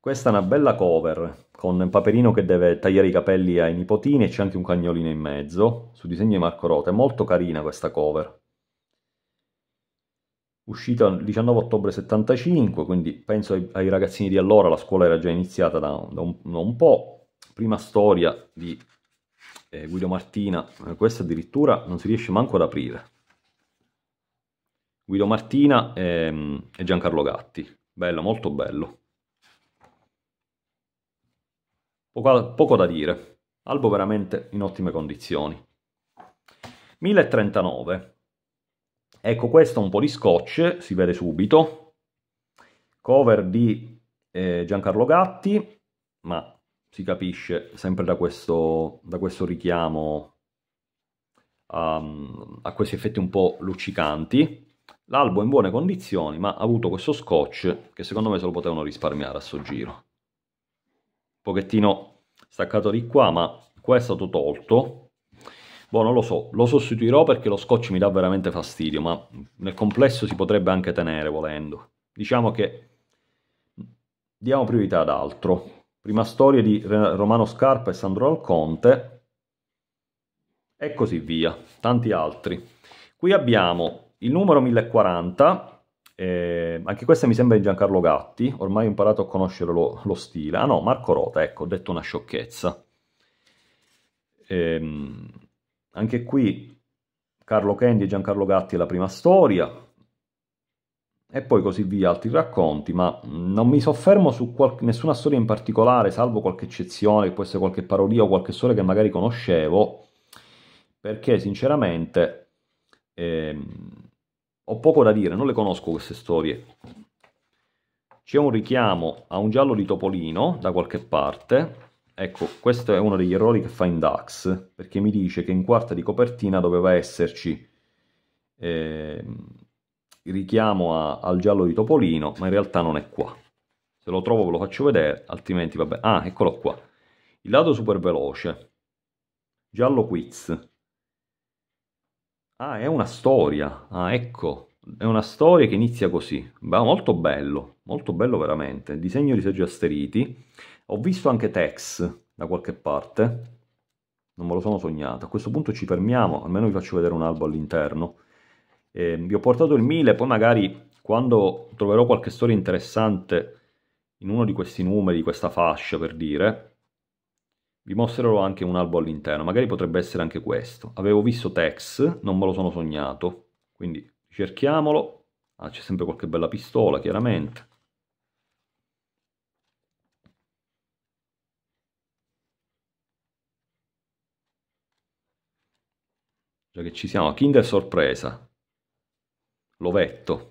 Questa è una bella cover con Paperino che deve tagliare i capelli ai nipotini e c'è anche un cagnolino in mezzo, su disegno di Marco Rota. È molto carina questa cover. Uscita il 19 ottobre 75, quindi penso ai, ai ragazzini di allora, la scuola era già iniziata da, da, un, da un, po'. Prima storia di eh, Guido Martina, eh, questa addirittura non si riesce manco ad aprire. Guido Martina e, e Giancarlo Gatti. Bello, molto bello. Poco, poco da dire. Albo veramente in ottime condizioni. 1039. Ecco, questo un po' di scotch, si vede subito. Cover di eh, Giancarlo Gatti, ma si capisce sempre da questo, da questo richiamo um, a questi effetti un po' luccicanti. L'albo in buone condizioni, ma ha avuto questo scotch che secondo me se lo potevano risparmiare a sto giro. Un pochettino staccato di qua, ma qua è stato tolto. Boh, non lo so, lo sostituirò perché lo scotch mi dà veramente fastidio, ma nel complesso si potrebbe anche tenere volendo. Diciamo che diamo priorità ad altro. Prima storia di Romano Scarpa e Sandro Alconte e così via, tanti altri. Qui abbiamo il numero 1040, eh, anche questa mi sembra di Giancarlo Gatti, ormai ho imparato a conoscere lo, lo stile. Ah no, Marco Rota, ecco, ho detto una sciocchezza. Eh, anche qui Carlo Candy e Giancarlo Gatti è la prima storia, e poi così via altri racconti, ma non mi soffermo su nessuna storia in particolare, salvo qualche eccezione, che può essere qualche parolia o qualche storia che magari conoscevo, perché sinceramente ehm, ho poco da dire, non le conosco queste storie. C'è un richiamo a un giallo di Topolino da qualche parte. Ecco, questo è uno degli errori che fa in DAX, perché mi dice che in quarta di copertina doveva esserci eh, il richiamo a, al giallo di Topolino, ma in realtà non è qua. Se lo trovo ve lo faccio vedere, altrimenti vabbè. Ah, eccolo qua. Il lato super veloce. Giallo quiz. Ah, è una storia. Ah, ecco. È una storia che inizia così. Ma molto bello, molto bello veramente. disegno di Sergio Asteriti. Ho visto anche Tex da qualche parte. Non me lo sono sognato. A questo punto ci fermiamo, almeno vi faccio vedere un albo all'interno. Eh, vi ho portato il 1000, poi magari quando troverò qualche storia interessante in uno di questi numeri, di questa fascia per dire, vi mostrerò anche un albo all'interno, magari potrebbe essere anche questo. Avevo visto Tex, non me lo sono sognato, quindi cerchiamolo. Ah, c'è sempre qualche bella pistola, chiaramente. Già che ci siamo, Kinder Sorpresa, l'ovetto.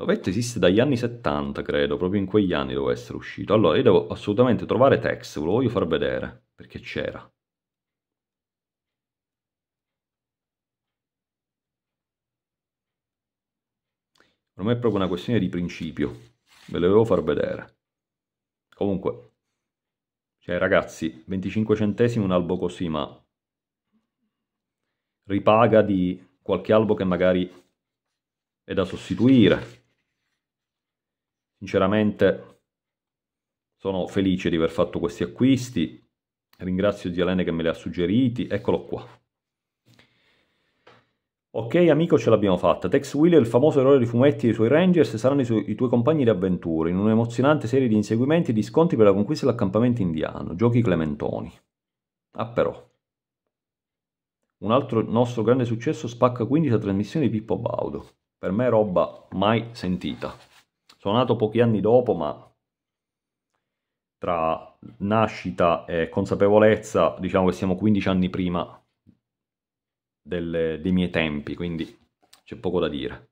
L'ovetto esiste dagli anni 70, credo, proprio in quegli anni doveva essere uscito. Allora, io devo assolutamente trovare Tex, ve lo voglio far vedere, perché c'era. me è proprio una questione di principio, ve lo devo far vedere. Comunque, cioè ragazzi, 25 centesimi un albo così, ma ripaga di qualche albo che magari è da sostituire. Sinceramente sono felice di aver fatto questi acquisti, ringrazio Zialene che me li ha suggeriti, eccolo qua. Ok amico ce l'abbiamo fatta, Tex Wheeler, il famoso eroe di fumetti dei suoi Rangers, saranno i, su i tuoi compagni di avventure in un'emozionante serie di inseguimenti e di scontri per la conquista dell'accampamento indiano, giochi clementoni. Ah però. Un altro nostro grande successo spacca quindi la trasmissione di Pippo Baudo. Per me roba mai sentita nato pochi anni dopo, ma tra nascita e consapevolezza, diciamo che siamo 15 anni prima delle, dei miei tempi, quindi c'è poco da dire.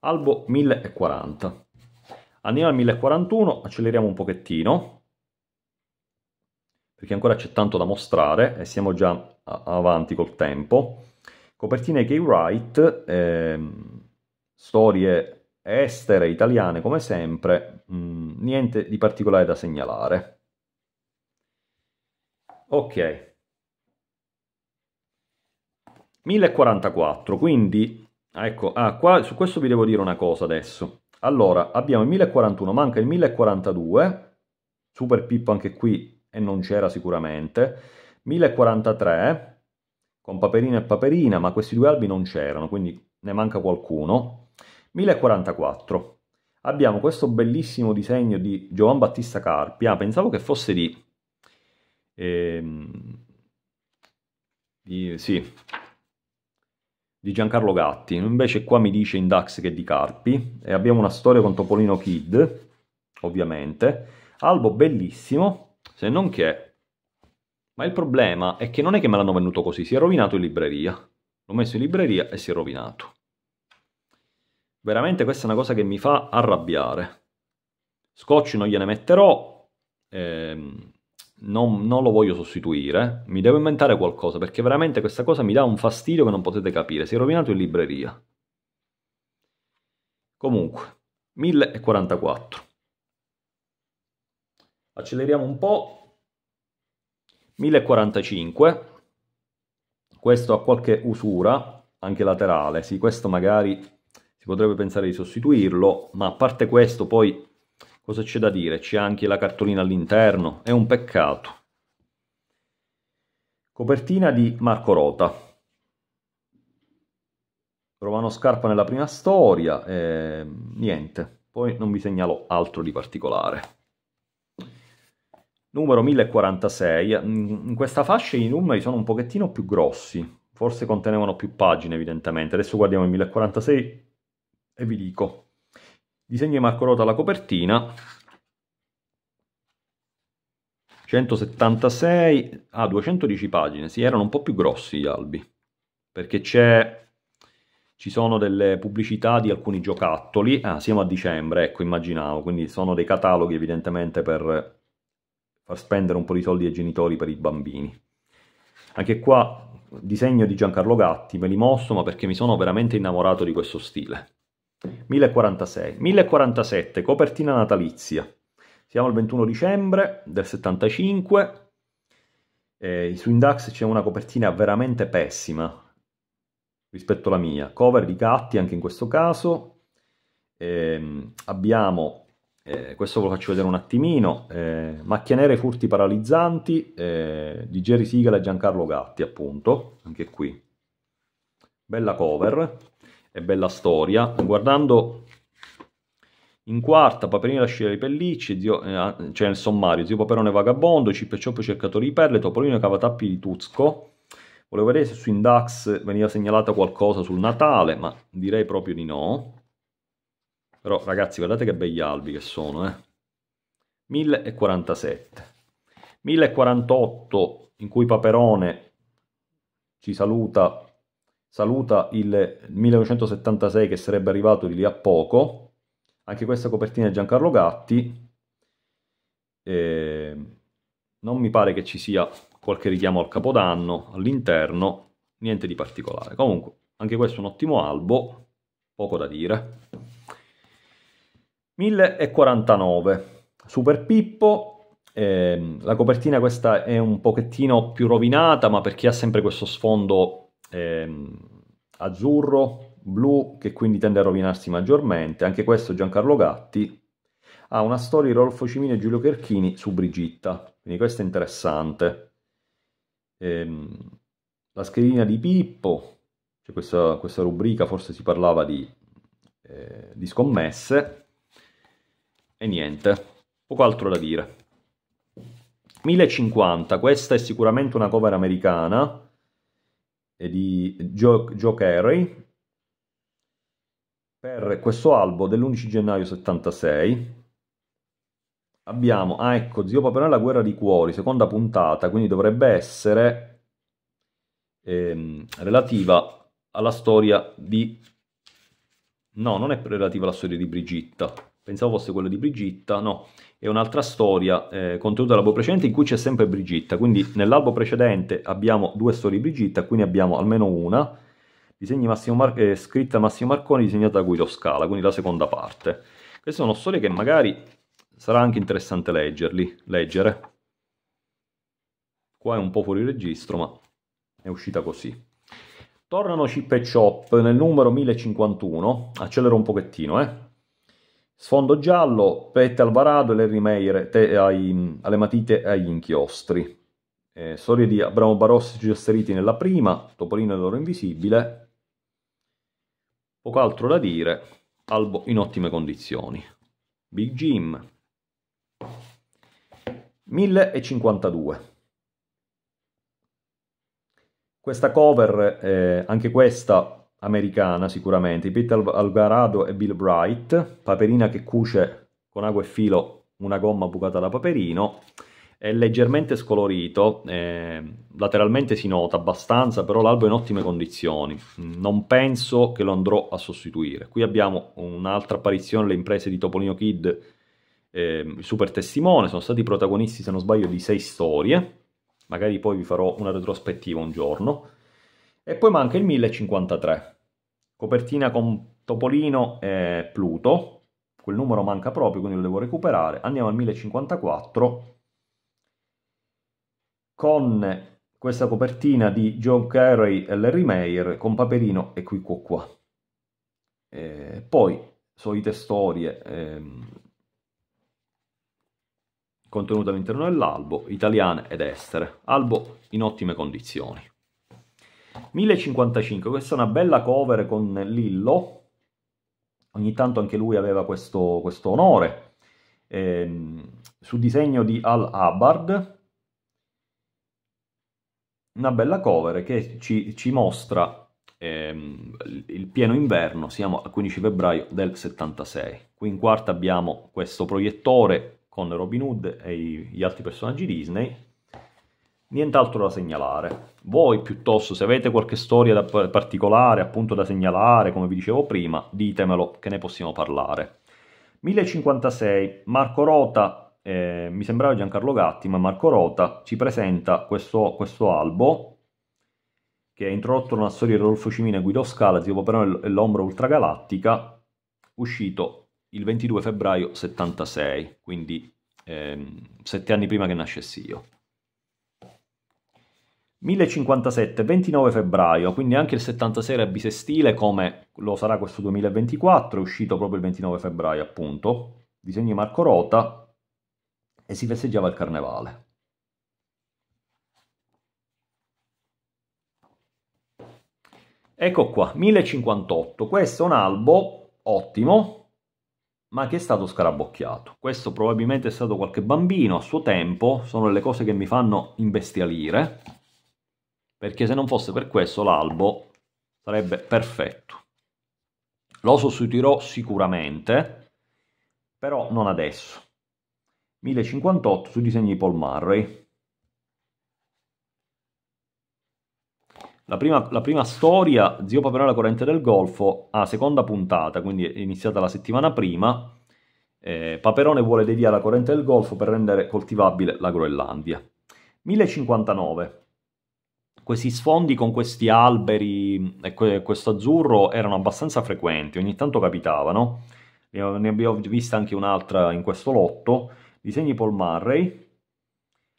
Albo 1040. Andiamo al 1041, acceleriamo un pochettino, perché ancora c'è tanto da mostrare e siamo già avanti col tempo. Copertine Gay Wright, ehm, storie estere, italiane come sempre, mh, mm, niente di particolare da segnalare. Ok. 1044, quindi ecco, ah, qua, su questo vi devo dire una cosa adesso. Allora, abbiamo il 1041, manca il 1042, super pippo anche qui e non c'era sicuramente, 1043 con Paperina e Paperina, ma questi due albi non c'erano, quindi ne manca qualcuno. 1044. Abbiamo questo bellissimo disegno di Giovan Battista Carpi. Ah, pensavo che fosse di... Ehm, di sì, di Giancarlo Gatti, invece qua mi dice in DAX che è di Carpi, e abbiamo una storia con Topolino Kid, ovviamente, albo bellissimo, se non che... Ma il problema è che non è che me l'hanno venuto così, si è rovinato in libreria. L'ho messo in libreria e si è rovinato. Veramente questa è una cosa che mi fa arrabbiare. Scotch non gliene metterò, ehm, non, non, lo voglio sostituire, mi devo inventare qualcosa perché veramente questa cosa mi dà un fastidio che non potete capire, si è rovinato in libreria. Comunque, 1044. Acceleriamo un po'. 1045. Questo ha qualche usura, anche laterale, sì, questo magari si potrebbe pensare di sostituirlo, ma a parte questo poi cosa c'è da dire? C'è anche la cartolina all'interno, è un peccato. Copertina di Marco Rota. Romano Scarpa nella prima storia, eh, niente, poi non vi segnalo altro di particolare. Numero 1046, in questa fascia i numeri sono un pochettino più grossi, forse contenevano più pagine evidentemente, adesso guardiamo il 1046 e vi dico. Disegno di Marco Rota la copertina. 176 a ah, 210 pagine, sì, erano un po' più grossi gli albi, perché c'è, ci sono delle pubblicità di alcuni giocattoli, ah, siamo a dicembre, ecco, immaginavo, quindi sono dei cataloghi evidentemente per far spendere un po' di soldi ai genitori per i bambini. Anche qua disegno di Giancarlo Gatti, me li mostro ma perché mi sono veramente innamorato di questo stile. 1046. 1047, copertina natalizia. Siamo al 21 dicembre del 75. Eh, su Indax c'è una copertina veramente pessima rispetto alla mia. Cover di gatti anche in questo caso. Eh, abbiamo, eh, questo ve lo faccio vedere un attimino, eh, Macchia nera e furti paralizzanti eh, di Jerry Sigala e Giancarlo Gatti appunto, anche qui. Bella cover e bella storia. Guardando in quarta, Paperini lasciare i pellicci, zio, eh, cioè nel sommario, zio Paperone vagabondo, Cip e Ciop Cercatori di perle, Topolino cavatappi di Tuzco. Volevo vedere se su Indax veniva segnalata qualcosa sul Natale, ma direi proprio di no. Però ragazzi, guardate che begli albi che sono, eh. 1047. 1048 in cui Paperone ci saluta saluta il 1976 che sarebbe arrivato di lì a poco, anche questa copertina è Giancarlo Gatti, eh, non mi pare che ci sia qualche richiamo al capodanno all'interno, niente di particolare. Comunque, anche questo è un ottimo albo, poco da dire. 1049, Super Pippo, eh, la copertina questa è un pochettino più rovinata, ma per chi ha sempre questo sfondo ehm, azzurro, blu, che quindi tende a rovinarsi maggiormente. Anche questo Giancarlo Gatti. Ha una storia di Rolfo Cimini e Giulio Cherchini su Brigitta, quindi questo è interessante. Ehm, la schedina di Pippo, cioè questa, questa, rubrica forse si parlava di, eh, di scommesse, e niente, poco altro da dire. 1050, questa è sicuramente una cover americana, di Joe, Joe Carey per questo albo dell'11 gennaio 76 abbiamo, ah ecco, Zio Paperone la guerra di cuori, seconda puntata, quindi dovrebbe essere ehm, relativa alla storia di... No, non è relativa alla storia di Brigitta, Pensavo fosse quello di Brigitta, no, è un'altra storia eh, contenuta nell'albo precedente in cui c'è sempre Brigitta, quindi nell'albo precedente abbiamo due storie di Brigitta, qui ne abbiamo almeno una, Massimo eh, scritta da Massimo Marconi, disegnata da Guido Scala, quindi la seconda parte. Queste sono storie che magari sarà anche interessante leggerli, leggere. Qua è un po' fuori registro, ma è uscita così. Tornano Chip e Chop nel numero 1051, accelero un pochettino, eh Sfondo giallo, Pete Alvarado e Larry Meyer te, ai, alle matite e agli inchiostri. Eh, storie di Abramo Barossi gesseriti nella prima, Topolino e l'oro invisibile. Poco altro da dire, Albo in ottime condizioni. Big Jim. 1052. Questa cover, eh, anche questa americana sicuramente, Pete Alvarado e Bill Bright, paperina che cuce con ago e filo una gomma bucata da paperino, è leggermente scolorito, eh, lateralmente si nota abbastanza, però l'albo è in ottime condizioni, non penso che lo andrò a sostituire. Qui abbiamo un'altra apparizione, le imprese di Topolino Kid, eh, super testimone, sono stati protagonisti se non sbaglio di sei storie, magari poi vi farò una retrospettiva un giorno, e poi manca il 1053, copertina con Topolino e Pluto, quel numero manca proprio, quindi lo devo recuperare. Andiamo al 1054 con questa copertina di John Carey e Larry Mayer con Paperino e qui qua qua. Eh, poi solite storie ehm, contenute all'interno dell'albo, italiane ed estere. Albo in ottime condizioni. 1055, questa è una bella cover con Lillo, ogni tanto anche lui aveva questo, questo onore, eh, su disegno di Al Hubbard, una bella cover che ci, ci mostra ehm, il pieno inverno, siamo al 15 febbraio del 76. Qui in quarta abbiamo questo proiettore con Robin Hood e gli altri personaggi Disney, Nient'altro da segnalare. Voi piuttosto, se avete qualche storia da, particolare, appunto da segnalare, come vi dicevo prima, ditemelo, che ne possiamo parlare. 1056, Marco Rota, eh, mi sembrava Giancarlo Gatti, ma Marco Rota ci presenta questo, questo albo, che è introdotto nella storia di Rodolfo Cimino e Guido Scala, tipo però è l'ombra ultragalattica, uscito il 22 febbraio 76, quindi ehm, sette anni prima che nascessi io. 1057, 29 febbraio, quindi anche il 76 era bisestile come lo sarà questo 2024, è uscito proprio il 29 febbraio appunto, disegni Marco Rota e si festeggiava il carnevale. Ecco qua, 1058, questo è un albo ottimo, ma che è stato scarabocchiato. Questo probabilmente è stato qualche bambino a suo tempo, sono le cose che mi fanno imbestialire perché se non fosse per questo l'albo sarebbe perfetto. Lo sostituirò sicuramente, però non adesso. 1058 sui disegni di Paul Murray. La prima, la prima storia, Zio Paperone la corrente del Golfo, a seconda puntata, quindi è iniziata la settimana prima. Eh, Paperone vuole deviare la corrente del Golfo per rendere coltivabile la Groenlandia. 1059 questi sfondi con questi alberi e questo azzurro erano abbastanza frequenti, ogni tanto capitavano. Ne abbiamo vista anche un'altra in questo lotto, disegni Paul Murray.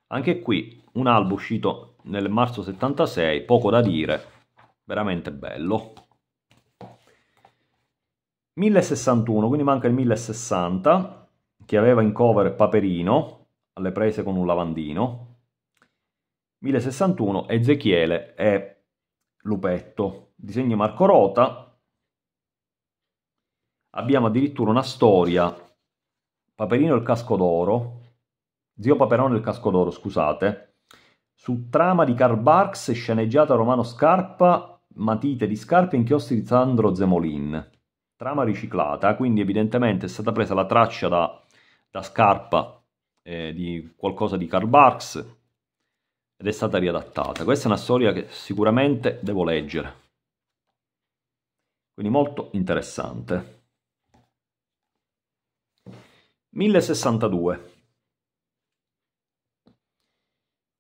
Anche qui un albo uscito nel marzo 76, poco da dire, veramente bello. 1061, quindi manca il 1060, che aveva in cover Paperino, alle prese con un lavandino, 1061 Ezechiele e Lupetto. Disegni Marco Rota. Abbiamo addirittura una storia. Paperino e il casco d'oro. Zio Paperone e il casco d'oro, scusate. Su trama di Karl Barks, sceneggiata Romano Scarpa, matite di scarpe e inchiostri di Sandro Zemolin. Trama riciclata, quindi evidentemente è stata presa la traccia da, da Scarpa eh, di qualcosa di Karl Barks ed è stata riadattata. Questa è una storia che sicuramente devo leggere, quindi molto interessante. 1062.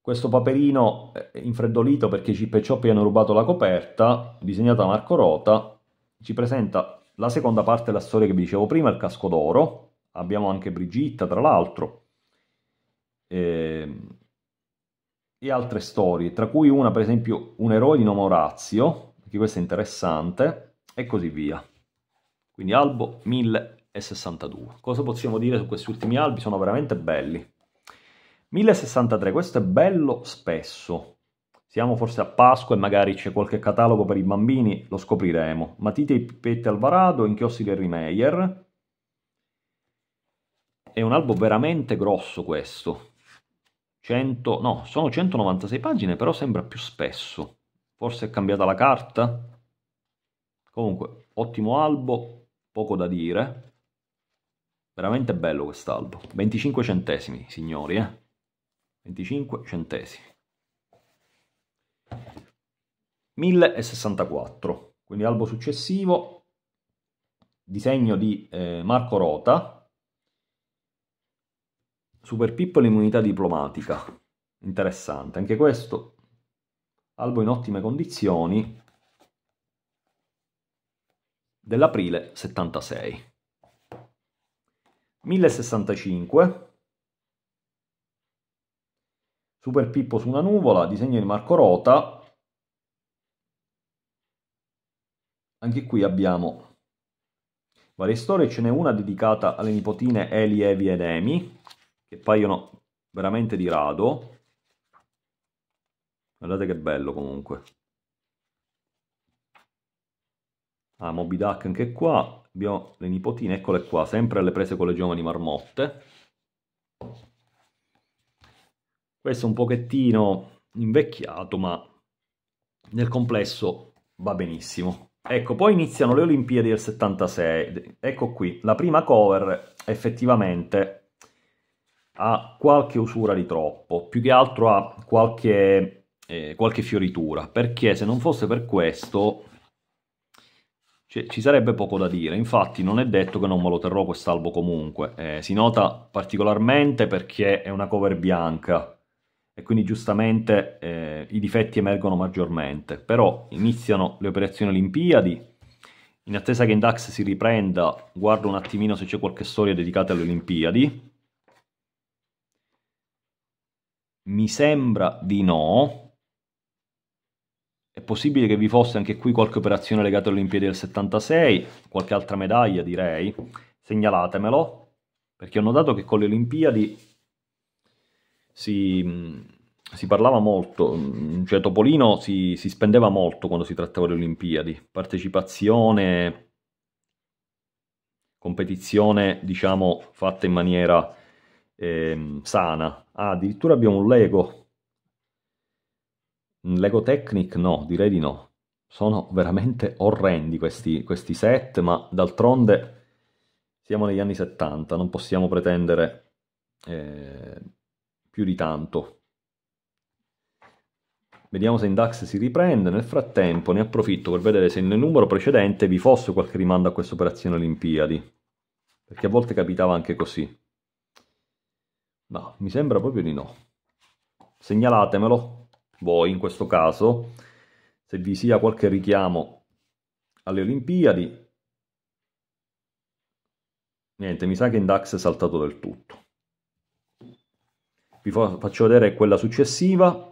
Questo paperino eh, infreddolito perché i Cip e Cioppi hanno rubato la coperta, disegnata da Marco Rota, ci presenta la seconda parte della storia che vi dicevo prima, il casco d'oro. Abbiamo anche Brigitta, tra l'altro. E ehm, e altre storie, tra cui una per esempio un eroe di nome Orazio, che questo è interessante, e così via. Quindi albo 1062. Cosa possiamo dire su questi ultimi albi? Sono veramente belli. 1063, questo è bello spesso. Siamo forse a Pasqua e magari c'è qualche catalogo per i bambini, lo scopriremo. Matite e Pipette Alvarado, Inchiostri Gary Meyer. È un albo veramente grosso questo, 100, no, sono 196 pagine, però sembra più spesso. Forse è cambiata la carta? Comunque, ottimo albo, poco da dire. Veramente bello quest'albo. 25 centesimi, signori, eh? 25 centesimi. 1064, quindi albo successivo, disegno di eh, Marco Rota, Super Pippo e l'immunità diplomatica. Interessante, anche questo. Albo in ottime condizioni. Dell'aprile 76. 1065. Super Pippo su una nuvola, disegno di Marco Rota. Anche qui abbiamo varie storie, ce n'è una dedicata alle nipotine Eli, Evi ed Emi, che paiono veramente di rado. Guardate che bello comunque. Ah, Moby Duck anche qua. Abbiamo le nipotine, eccole qua, sempre alle prese con le giovani marmotte. Questo è un pochettino invecchiato, ma nel complesso va benissimo. Ecco, poi iniziano le Olimpiadi del 76. Ecco qui, la prima cover effettivamente a qualche usura di troppo, più che altro a qualche, eh, qualche fioritura, perché se non fosse per questo cioè, ci sarebbe poco da dire, infatti non è detto che non me lo terrò quest'albo comunque, eh, si nota particolarmente perché è una cover bianca e quindi giustamente eh, i difetti emergono maggiormente, però iniziano le operazioni Olimpiadi, in attesa che Indax si riprenda guardo un attimino se c'è qualche storia dedicata alle Olimpiadi, Mi sembra di no. È possibile che vi fosse anche qui qualche operazione legata alle Olimpiadi del 76, qualche altra medaglia direi, segnalatemelo, perché ho notato che con le Olimpiadi si, mm, si parlava molto, mm, cioè Topolino si, si spendeva molto quando si trattava delle Olimpiadi, partecipazione, competizione diciamo fatta in maniera eh, sana. Ah, addirittura abbiamo un Lego. Un Lego Technic? No, direi di no. Sono veramente orrendi questi, questi set, ma d'altronde siamo negli anni 70, non possiamo pretendere eh, più di tanto. Vediamo se Indax si riprende. Nel frattempo ne approfitto per vedere se nel numero precedente vi fosse qualche rimando a questa operazione Olimpiadi. Perché a volte capitava anche così. No, mi sembra proprio di no. Segnalatemelo voi in questo caso, se vi sia qualche richiamo alle Olimpiadi. Niente, mi sa che Indax è saltato del tutto. Vi faccio vedere quella successiva.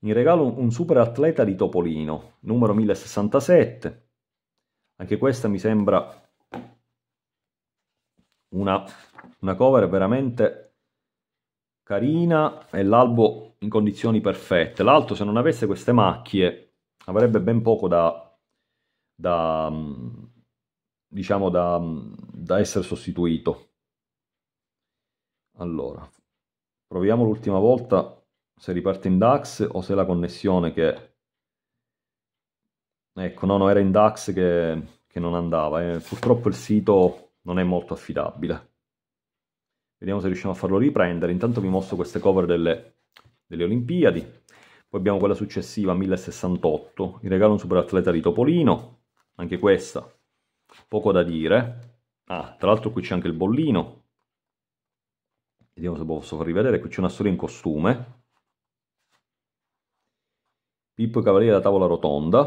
In regalo un super atleta di Topolino, numero 1067. Anche questa mi sembra una, una cover veramente carina e l'albo in condizioni perfette. L'altro se non avesse queste macchie avrebbe ben poco da, da mm, diciamo da, mm, da essere sostituito. Allora, proviamo l'ultima volta se riparte in DAX o se la connessione che... Ecco, no, no, era in DAX che, che non andava. Eh. Purtroppo il sito non è molto affidabile. Vediamo se riusciamo a farlo riprendere. Intanto vi mostro queste cover delle, delle Olimpiadi. Poi abbiamo quella successiva, 1068. Il regalo un superatleta di Topolino. Anche questa. Poco da dire. Ah, tra l'altro qui c'è anche il bollino. Vediamo se posso far rivedere. Qui c'è una storia in costume. Pippo e Cavaliere da tavola rotonda.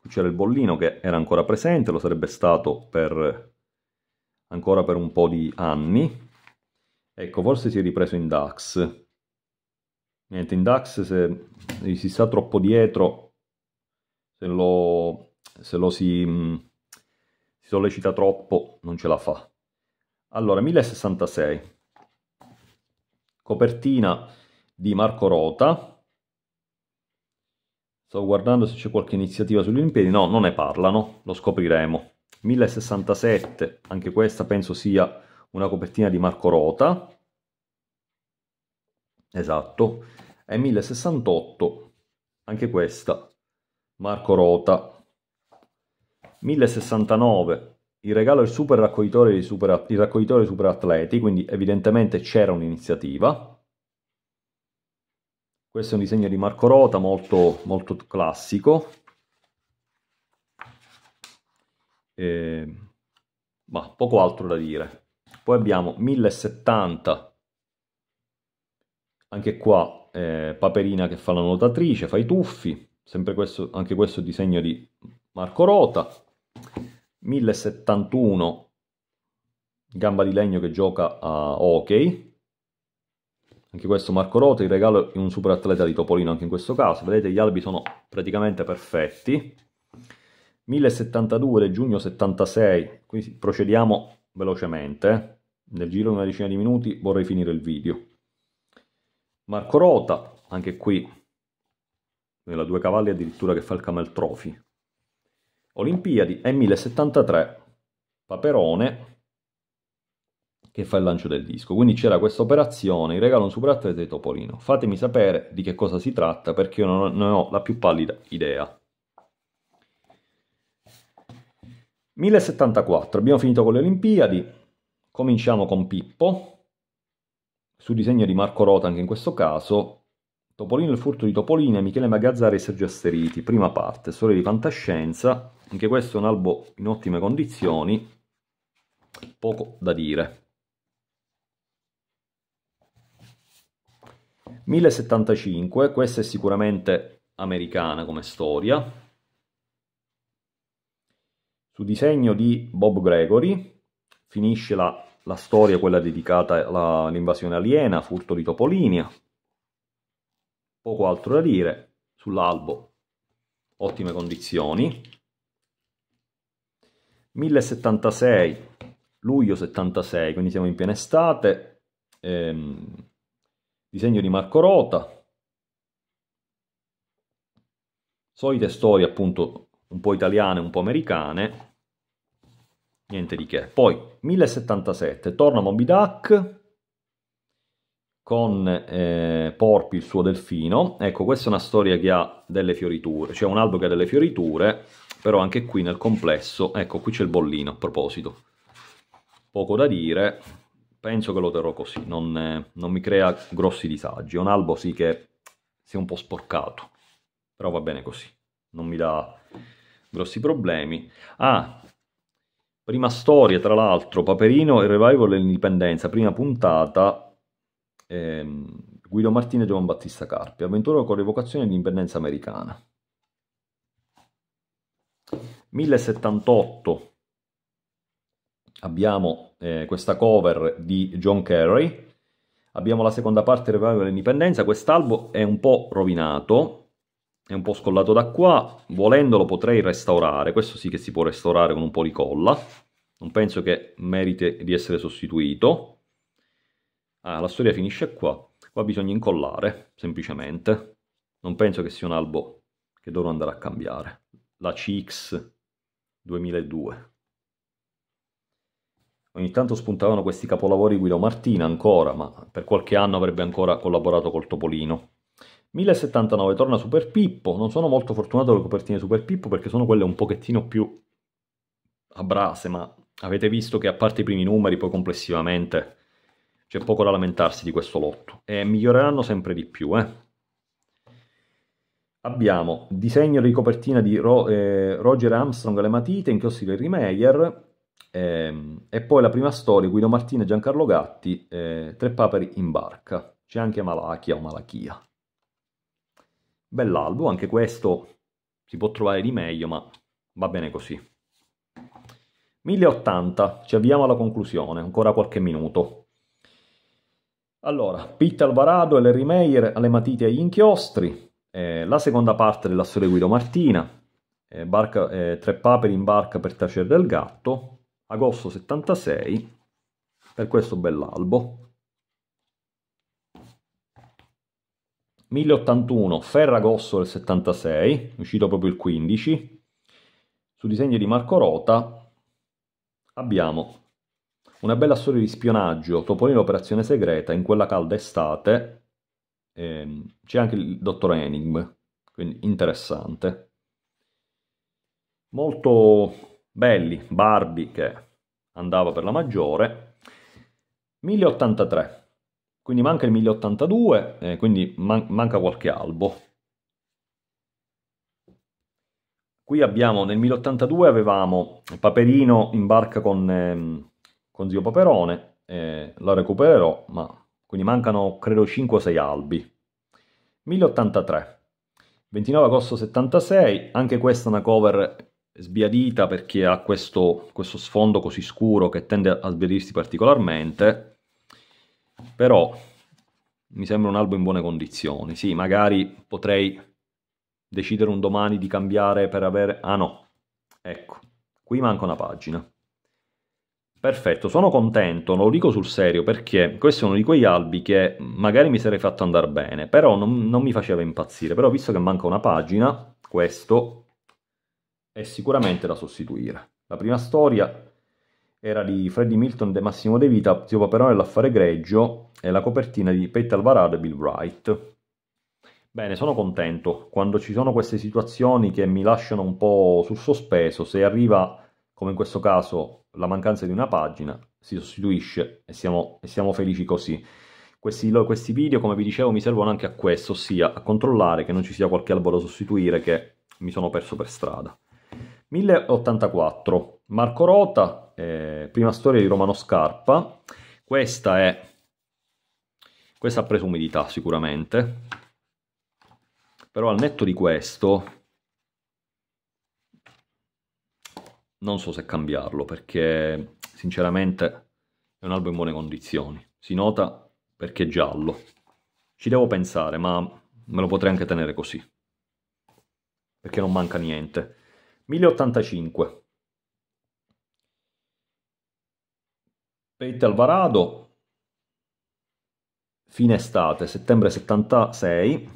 Qui c'era il bollino che era ancora presente, lo sarebbe stato per ancora per un po' di anni. Ecco, forse si è ripreso in DAX. Niente, in DAX se si sta troppo dietro, se lo, se lo si, mm, si sollecita troppo, non ce la fa. Allora, 1066. Copertina di Marco Rota. Sto guardando se c'è qualche iniziativa sugli Olimpiadi. No, non ne parlano, lo scopriremo. 1067, anche questa penso sia una copertina di Marco Rota, esatto, e 1068, anche questa, Marco Rota. 1069, il regalo è il super raccoglitore di super, il raccoglitore super atleti, quindi evidentemente c'era un'iniziativa. Questo è un disegno di Marco Rota, molto, molto classico. E... Ehm, ma poco altro da dire. Poi abbiamo 1070, anche qua eh, Paperina che fa la nuotatrice, fa i tuffi, sempre questo, anche questo disegno di Marco Rota. 1071 gamba di legno che gioca a hockey. Anche questo Marco Rota, il regalo è un super atleta di Topolino anche in questo caso. Vedete gli albi sono praticamente perfetti. 1072 giugno 76, quindi procediamo velocemente, nel giro di una decina di minuti vorrei finire il video. Marco Rota, anche qui, nella Due Cavalli addirittura che fa il Camel Trophy. Olimpiadi e 1073, Paperone che fa il lancio del disco. Quindi c'era questa operazione, il regalo un superatleta di Topolino. Fatemi sapere di che cosa si tratta perché io non ne ho la più pallida idea. 1074, abbiamo finito con le Olimpiadi, cominciamo con Pippo, su disegno di Marco Rota anche in questo caso, Topolino e il furto di Topolino, Michele Magazzari e Sergio Asteriti, prima parte, storia di fantascienza, anche questo è un albo in ottime condizioni, poco da dire. 1075, questa è sicuramente americana come storia, su disegno di Bob Gregory finisce la, la storia, quella dedicata all'invasione aliena, furto di Topolinia. Poco altro da dire sull'albo. Ottime condizioni. 1076, luglio 76, quindi siamo in piena estate. Ehm, disegno di Marco Rota, solite storie appunto un po' italiane, un po' americane, niente di che. Poi 1077, torna Moby Duck con eh, Porpi il suo delfino. Ecco, questa è una storia che ha delle fioriture, cioè un albo che ha delle fioriture, però anche qui nel complesso, ecco, qui c'è il bollino a proposito. Poco da dire, penso che lo terrò così, non, eh, non mi crea grossi disagi. È un albo sì che si è un po' sporcato, però va bene così, non mi dà grossi problemi. Ah, Prima storia, tra l'altro, Paperino e Revival dell'Indipendenza, prima puntata, ehm, Guido Martini e Giovan Battista Carpi, avventura con l'evocazione dell'indipendenza americana. 1078 abbiamo eh, questa cover di John Kerry, abbiamo la seconda parte Revival dell'Indipendenza, quest'albo è un po' rovinato, è un po' scollato da qua, volendolo potrei restaurare, questo sì che si può restaurare con un po' di colla, non penso che meriti di essere sostituito. Ah, la storia finisce qua, qua bisogna incollare, semplicemente. Non penso che sia un albo che dovrò andare a cambiare. La CX 2002. Ogni tanto spuntavano questi capolavori Guido Martina ancora, ma per qualche anno avrebbe ancora collaborato col Topolino. 1079 torna Super Pippo, non sono molto fortunato le copertine Super Pippo perché sono quelle un pochettino più a brase, ma avete visto che a parte i primi numeri poi complessivamente c'è poco da lamentarsi di questo lotto e miglioreranno sempre di più. Eh? Abbiamo disegno di copertina di Ro eh, Roger Armstrong alle matite, inchiostri di Harry Meyer eh, e poi la prima storia Guido Martini e Giancarlo Gatti, eh, Tre paperi in barca. C'è anche Malachia o Malachia. Bell'albo, anche questo si può trovare di meglio, ma va bene così. 1080, ci avviamo alla conclusione, ancora qualche minuto. Allora, Pitt Alvarado e Larry Meyer alle matite e agli inchiostri, eh, la seconda parte della storia Guido Martina, eh, barca, eh, Tre paperi in barca per tacere del gatto, agosto 76, per questo bell'albo. 1081 Ferragosto del 76, uscito proprio il 15, su disegno di Marco Rota, abbiamo una bella storia di spionaggio, Topolino operazione segreta, in quella calda estate, ehm, c'è anche il dottor Enigm, quindi interessante. Molto belli, Barbie che andava per la maggiore. 1083 quindi manca il 1082, eh, quindi man manca qualche albo. Qui abbiamo, nel 1082 avevamo Paperino in barca con, ehm, con zio Paperone, eh, la recupererò, ma quindi mancano credo 5 6 albi. 1083. 29 agosto 76, anche questa è una cover sbiadita perché ha questo, questo, sfondo così scuro che tende a sbiadirsi particolarmente però mi sembra un albo in buone condizioni. Sì, magari potrei decidere un domani di cambiare per avere... Ah no, ecco, qui manca una pagina. Perfetto, sono contento, lo dico sul serio, perché questo è uno di quegli albi che magari mi sarei fatto andare bene, però non, non mi faceva impazzire. Però visto che manca una pagina, questo è sicuramente da sostituire. La prima storia era di Freddy Milton e Massimo De Vita, Zio Paperone dell'affare greggio e la copertina di Pete Alvarado e Bill Wright. Bene, sono contento. Quando ci sono queste situazioni che mi lasciano un po' sul sospeso, se arriva, come in questo caso, la mancanza di una pagina, si sostituisce e siamo, e siamo felici così. Questi, questi, video, come vi dicevo, mi servono anche a questo, ossia a controllare che non ci sia qualche albero da sostituire che mi sono perso per strada. 1084, Marco Rota, eh, prima storia di Romano Scarpa, questa è, questa ha preso umidità sicuramente, però al netto di questo non so se cambiarlo perché sinceramente è un albo in buone condizioni, si nota perché è giallo, ci devo pensare ma me lo potrei anche tenere così perché non manca niente. 1085. Pete Alvarado, fine estate, settembre 76.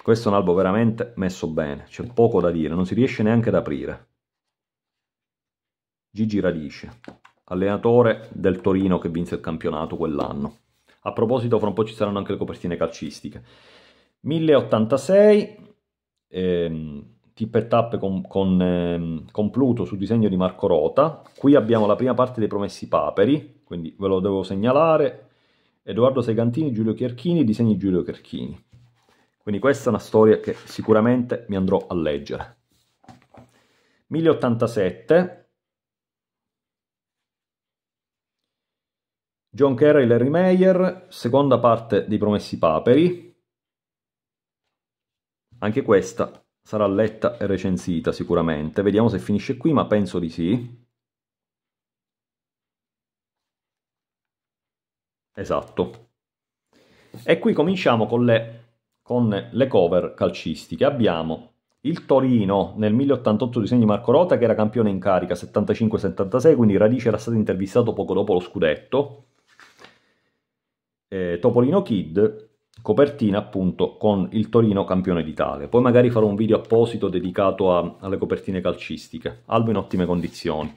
Questo è un albo veramente messo bene, c'è poco da dire, non si riesce neanche ad aprire. Gigi Radice, allenatore del Torino che vinse il campionato quell'anno. A proposito, fra un po' ci saranno anche le copertine calcistiche. 1086, ehm, tip e tap con, con, eh, con, Pluto su disegno di Marco Rota. Qui abbiamo la prima parte dei Promessi Paperi, quindi ve lo devo segnalare. Edoardo Segantini, Giulio Chierchini, disegni Giulio Chierchini. Quindi questa è una storia che sicuramente mi andrò a leggere. 1087 John Carey, Larry Mayer, seconda parte dei Promessi Paperi. Anche questa sarà letta e recensita sicuramente. Vediamo se finisce qui, ma penso di sì. Esatto. E qui cominciamo con le, con le cover calcistiche. Abbiamo il Torino nel 1088 disegno di Marco Rota che era campione in carica 75-76, quindi Radice era stato intervistato poco dopo lo scudetto. Eh, Topolino Kid copertina appunto con il Torino campione d'Italia. Poi magari farò un video apposito dedicato a, alle copertine calcistiche. Albo in ottime condizioni.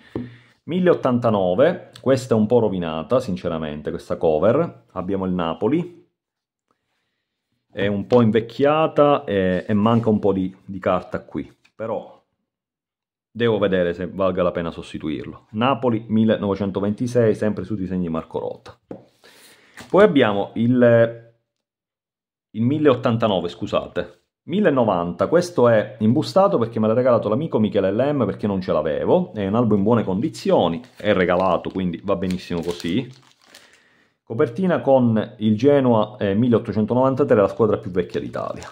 1089, questa è un po' rovinata sinceramente, questa cover. Abbiamo il Napoli. È un po' invecchiata e, e manca un po' di, di carta qui. Però devo vedere se valga la pena sostituirlo. Napoli 1926, sempre su disegni Marco Rota. Poi abbiamo il il 1089, scusate. 1090, questo è imbustato perché me l'ha regalato l'amico Michele LM perché non ce l'avevo, è un album in buone condizioni, è regalato quindi va benissimo così. Copertina con il Genoa eh, 1893, la squadra più vecchia d'Italia,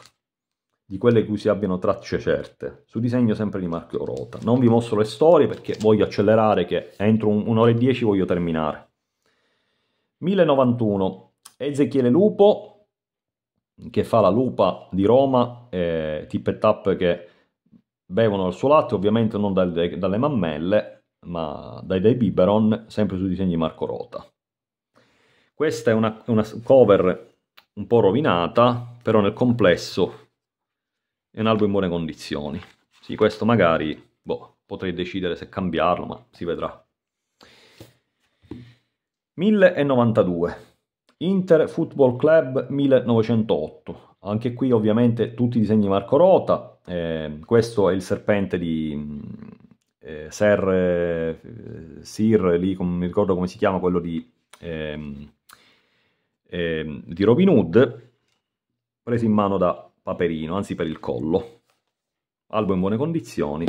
di quelle cui si abbiano tracce certe, su disegno sempre di Marco Rota. Non vi mostro le storie perché voglio accelerare che entro un'ora e dieci voglio terminare. 1091, Ezechiele Lupo, che fa la lupa di Roma, eh, tip e tap che bevono il suo latte, ovviamente non dalle, dalle mammelle, ma dai, dai biberon, sempre sui disegni di Marco Rota. Questa è una, una cover un po' rovinata, però nel complesso è un album in buone condizioni. Sì, questo magari boh, potrei decidere se cambiarlo, ma si vedrà. 1092 Inter Football Club 1908. Anche qui ovviamente tutti i disegni Marco Rota, eh, questo è il serpente di mm, eh, Ser, eh, Sir, lì com, mi ricordo come si chiama, quello di, ehm, ehm, di Robin Hood, preso in mano da Paperino, anzi per il collo. Albo in buone condizioni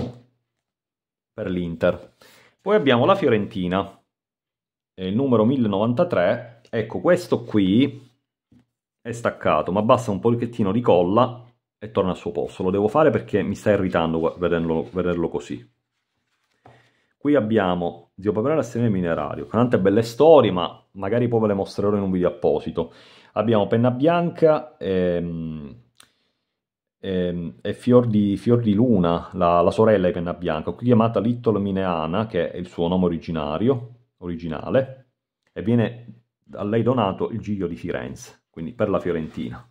per l'Inter. Poi abbiamo la Fiorentina, il numero 1093, Ecco, questo qui è staccato, ma basta un pochettino di colla e torna al suo posto. Lo devo fare perché mi sta irritando vederlo, vederlo così. Qui abbiamo Zio Paperone assieme minerario, tante belle storie, ma magari poi ve le mostrerò in un video apposito. Abbiamo penna bianca e, ehm, ehm, e, fior, di, fior, di, luna, la, la, sorella di penna bianca, qui chiamata Little Mineana, che è il suo nome originario, originale, e viene a lei donato il Giglio di Firenze, quindi per la Fiorentina.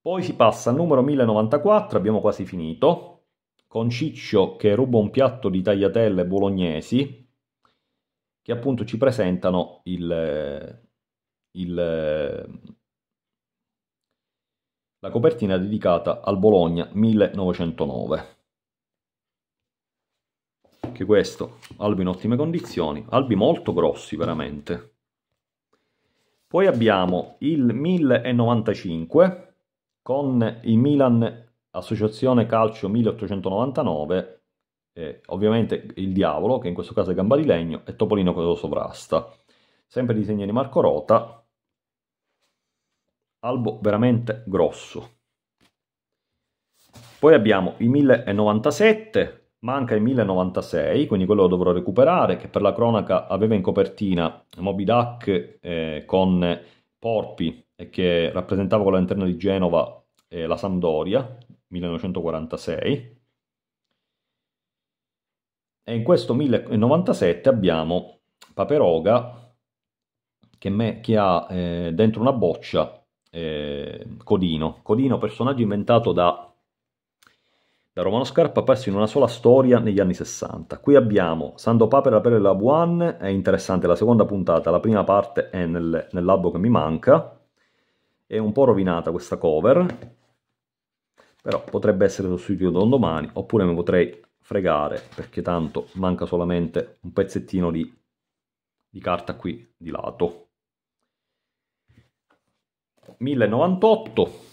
Poi si passa al numero 1094, abbiamo quasi finito, con Ciccio che ruba un piatto di tagliatelle bolognesi, che appunto ci presentano il, il, la copertina dedicata al Bologna 1909 anche questo, albi in ottime condizioni, albi molto grossi veramente. Poi abbiamo il 1095 con il Milan Associazione Calcio 1899, eh, ovviamente il Diavolo, che in questo caso è Gamba di Legno, e Topolino che lo sovrasta. Sempre disegno di Marco Rota, albo veramente grosso. Poi abbiamo il 1097 manca il 1096, quindi quello lo dovrò recuperare, che per la cronaca aveva in copertina Moby Duck eh, con Porpi e che rappresentava con l'interno di Genova eh, la Sampdoria, 1946. E in questo 1097 abbiamo Paperoga che, me, che ha eh, dentro una boccia eh, Codino. Codino, personaggio inventato da da Romano Scarpa perso in una sola storia negli anni 60. Qui abbiamo Sando Papera la Perla la Buan, è interessante la seconda puntata, la prima parte è nel, nel che mi manca, è un po' rovinata questa cover, però potrebbe essere sostituito da un domani, oppure mi potrei fregare perché tanto manca solamente un pezzettino di, di carta qui di lato. 1098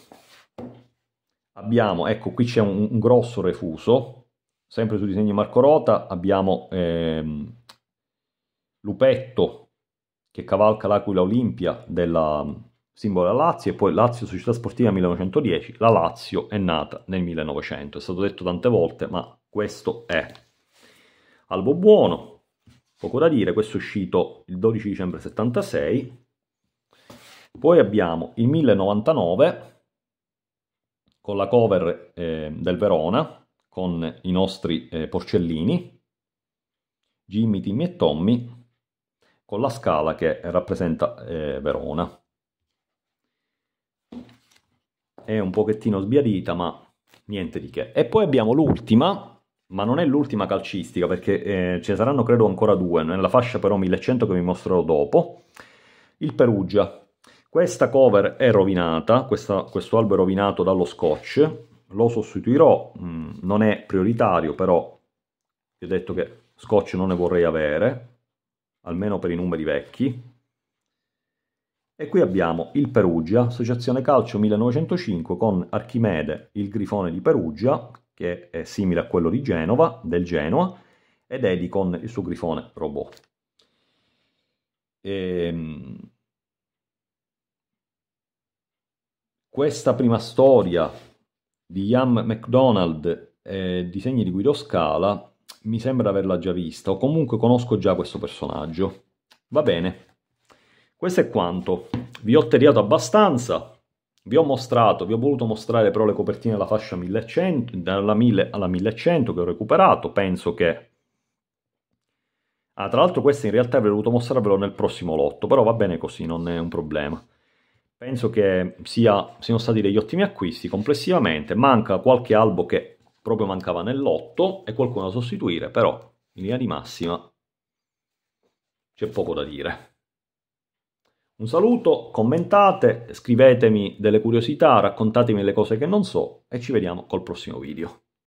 abbiamo, ecco qui c'è un, un grosso refuso, sempre su disegni Marco Rota, abbiamo ehm, Lupetto che cavalca l'Aquila Olimpia della mm, simbolo della Lazio e poi Lazio Società Sportiva 1910, la Lazio è nata nel 1900, è stato detto tante volte ma questo è Albo Buono, poco da dire, questo è uscito il 12 dicembre 76, poi abbiamo il 1099 con la cover eh, del Verona, con i nostri eh, porcellini, Jimmy, Timmy e Tommy, con la scala che rappresenta eh, Verona. È un pochettino sbiadita, ma niente di che. E poi abbiamo l'ultima, ma non è l'ultima calcistica perché eh, ce ne saranno credo ancora due, nella fascia però 1100 che vi mostrerò dopo, il Perugia, questa cover è rovinata, questa, questo album è rovinato dallo scotch, lo sostituirò, mm, non è prioritario però, vi ho detto che scotch non ne vorrei avere, almeno per i numeri vecchi. E qui abbiamo il Perugia, Associazione Calcio 1905 con Archimede, il Grifone di Perugia, che è simile a quello di Genova, del Genoa, ed Eddie con il suo Grifone robot. E, ehm, Questa prima storia di Ian McDonald e disegni di Guido Scala mi sembra averla già vista o comunque conosco già questo personaggio. Va bene, questo è quanto. Vi ho terriato abbastanza. Vi ho mostrato, vi ho voluto mostrare però le copertine della fascia 1100, dalla 1000 alla 1100 che ho recuperato, penso che... Ah, tra l'altro queste in realtà ve ho voluto mostrarvelo nel prossimo lotto, però va bene così, non è un problema penso che sia, siano stati degli ottimi acquisti complessivamente. Manca qualche albo che proprio mancava nell'otto e qualcuno da sostituire, però in linea di massima c'è poco da dire. Un saluto, commentate, scrivetemi delle curiosità, raccontatemi le cose che non so e ci vediamo col prossimo video.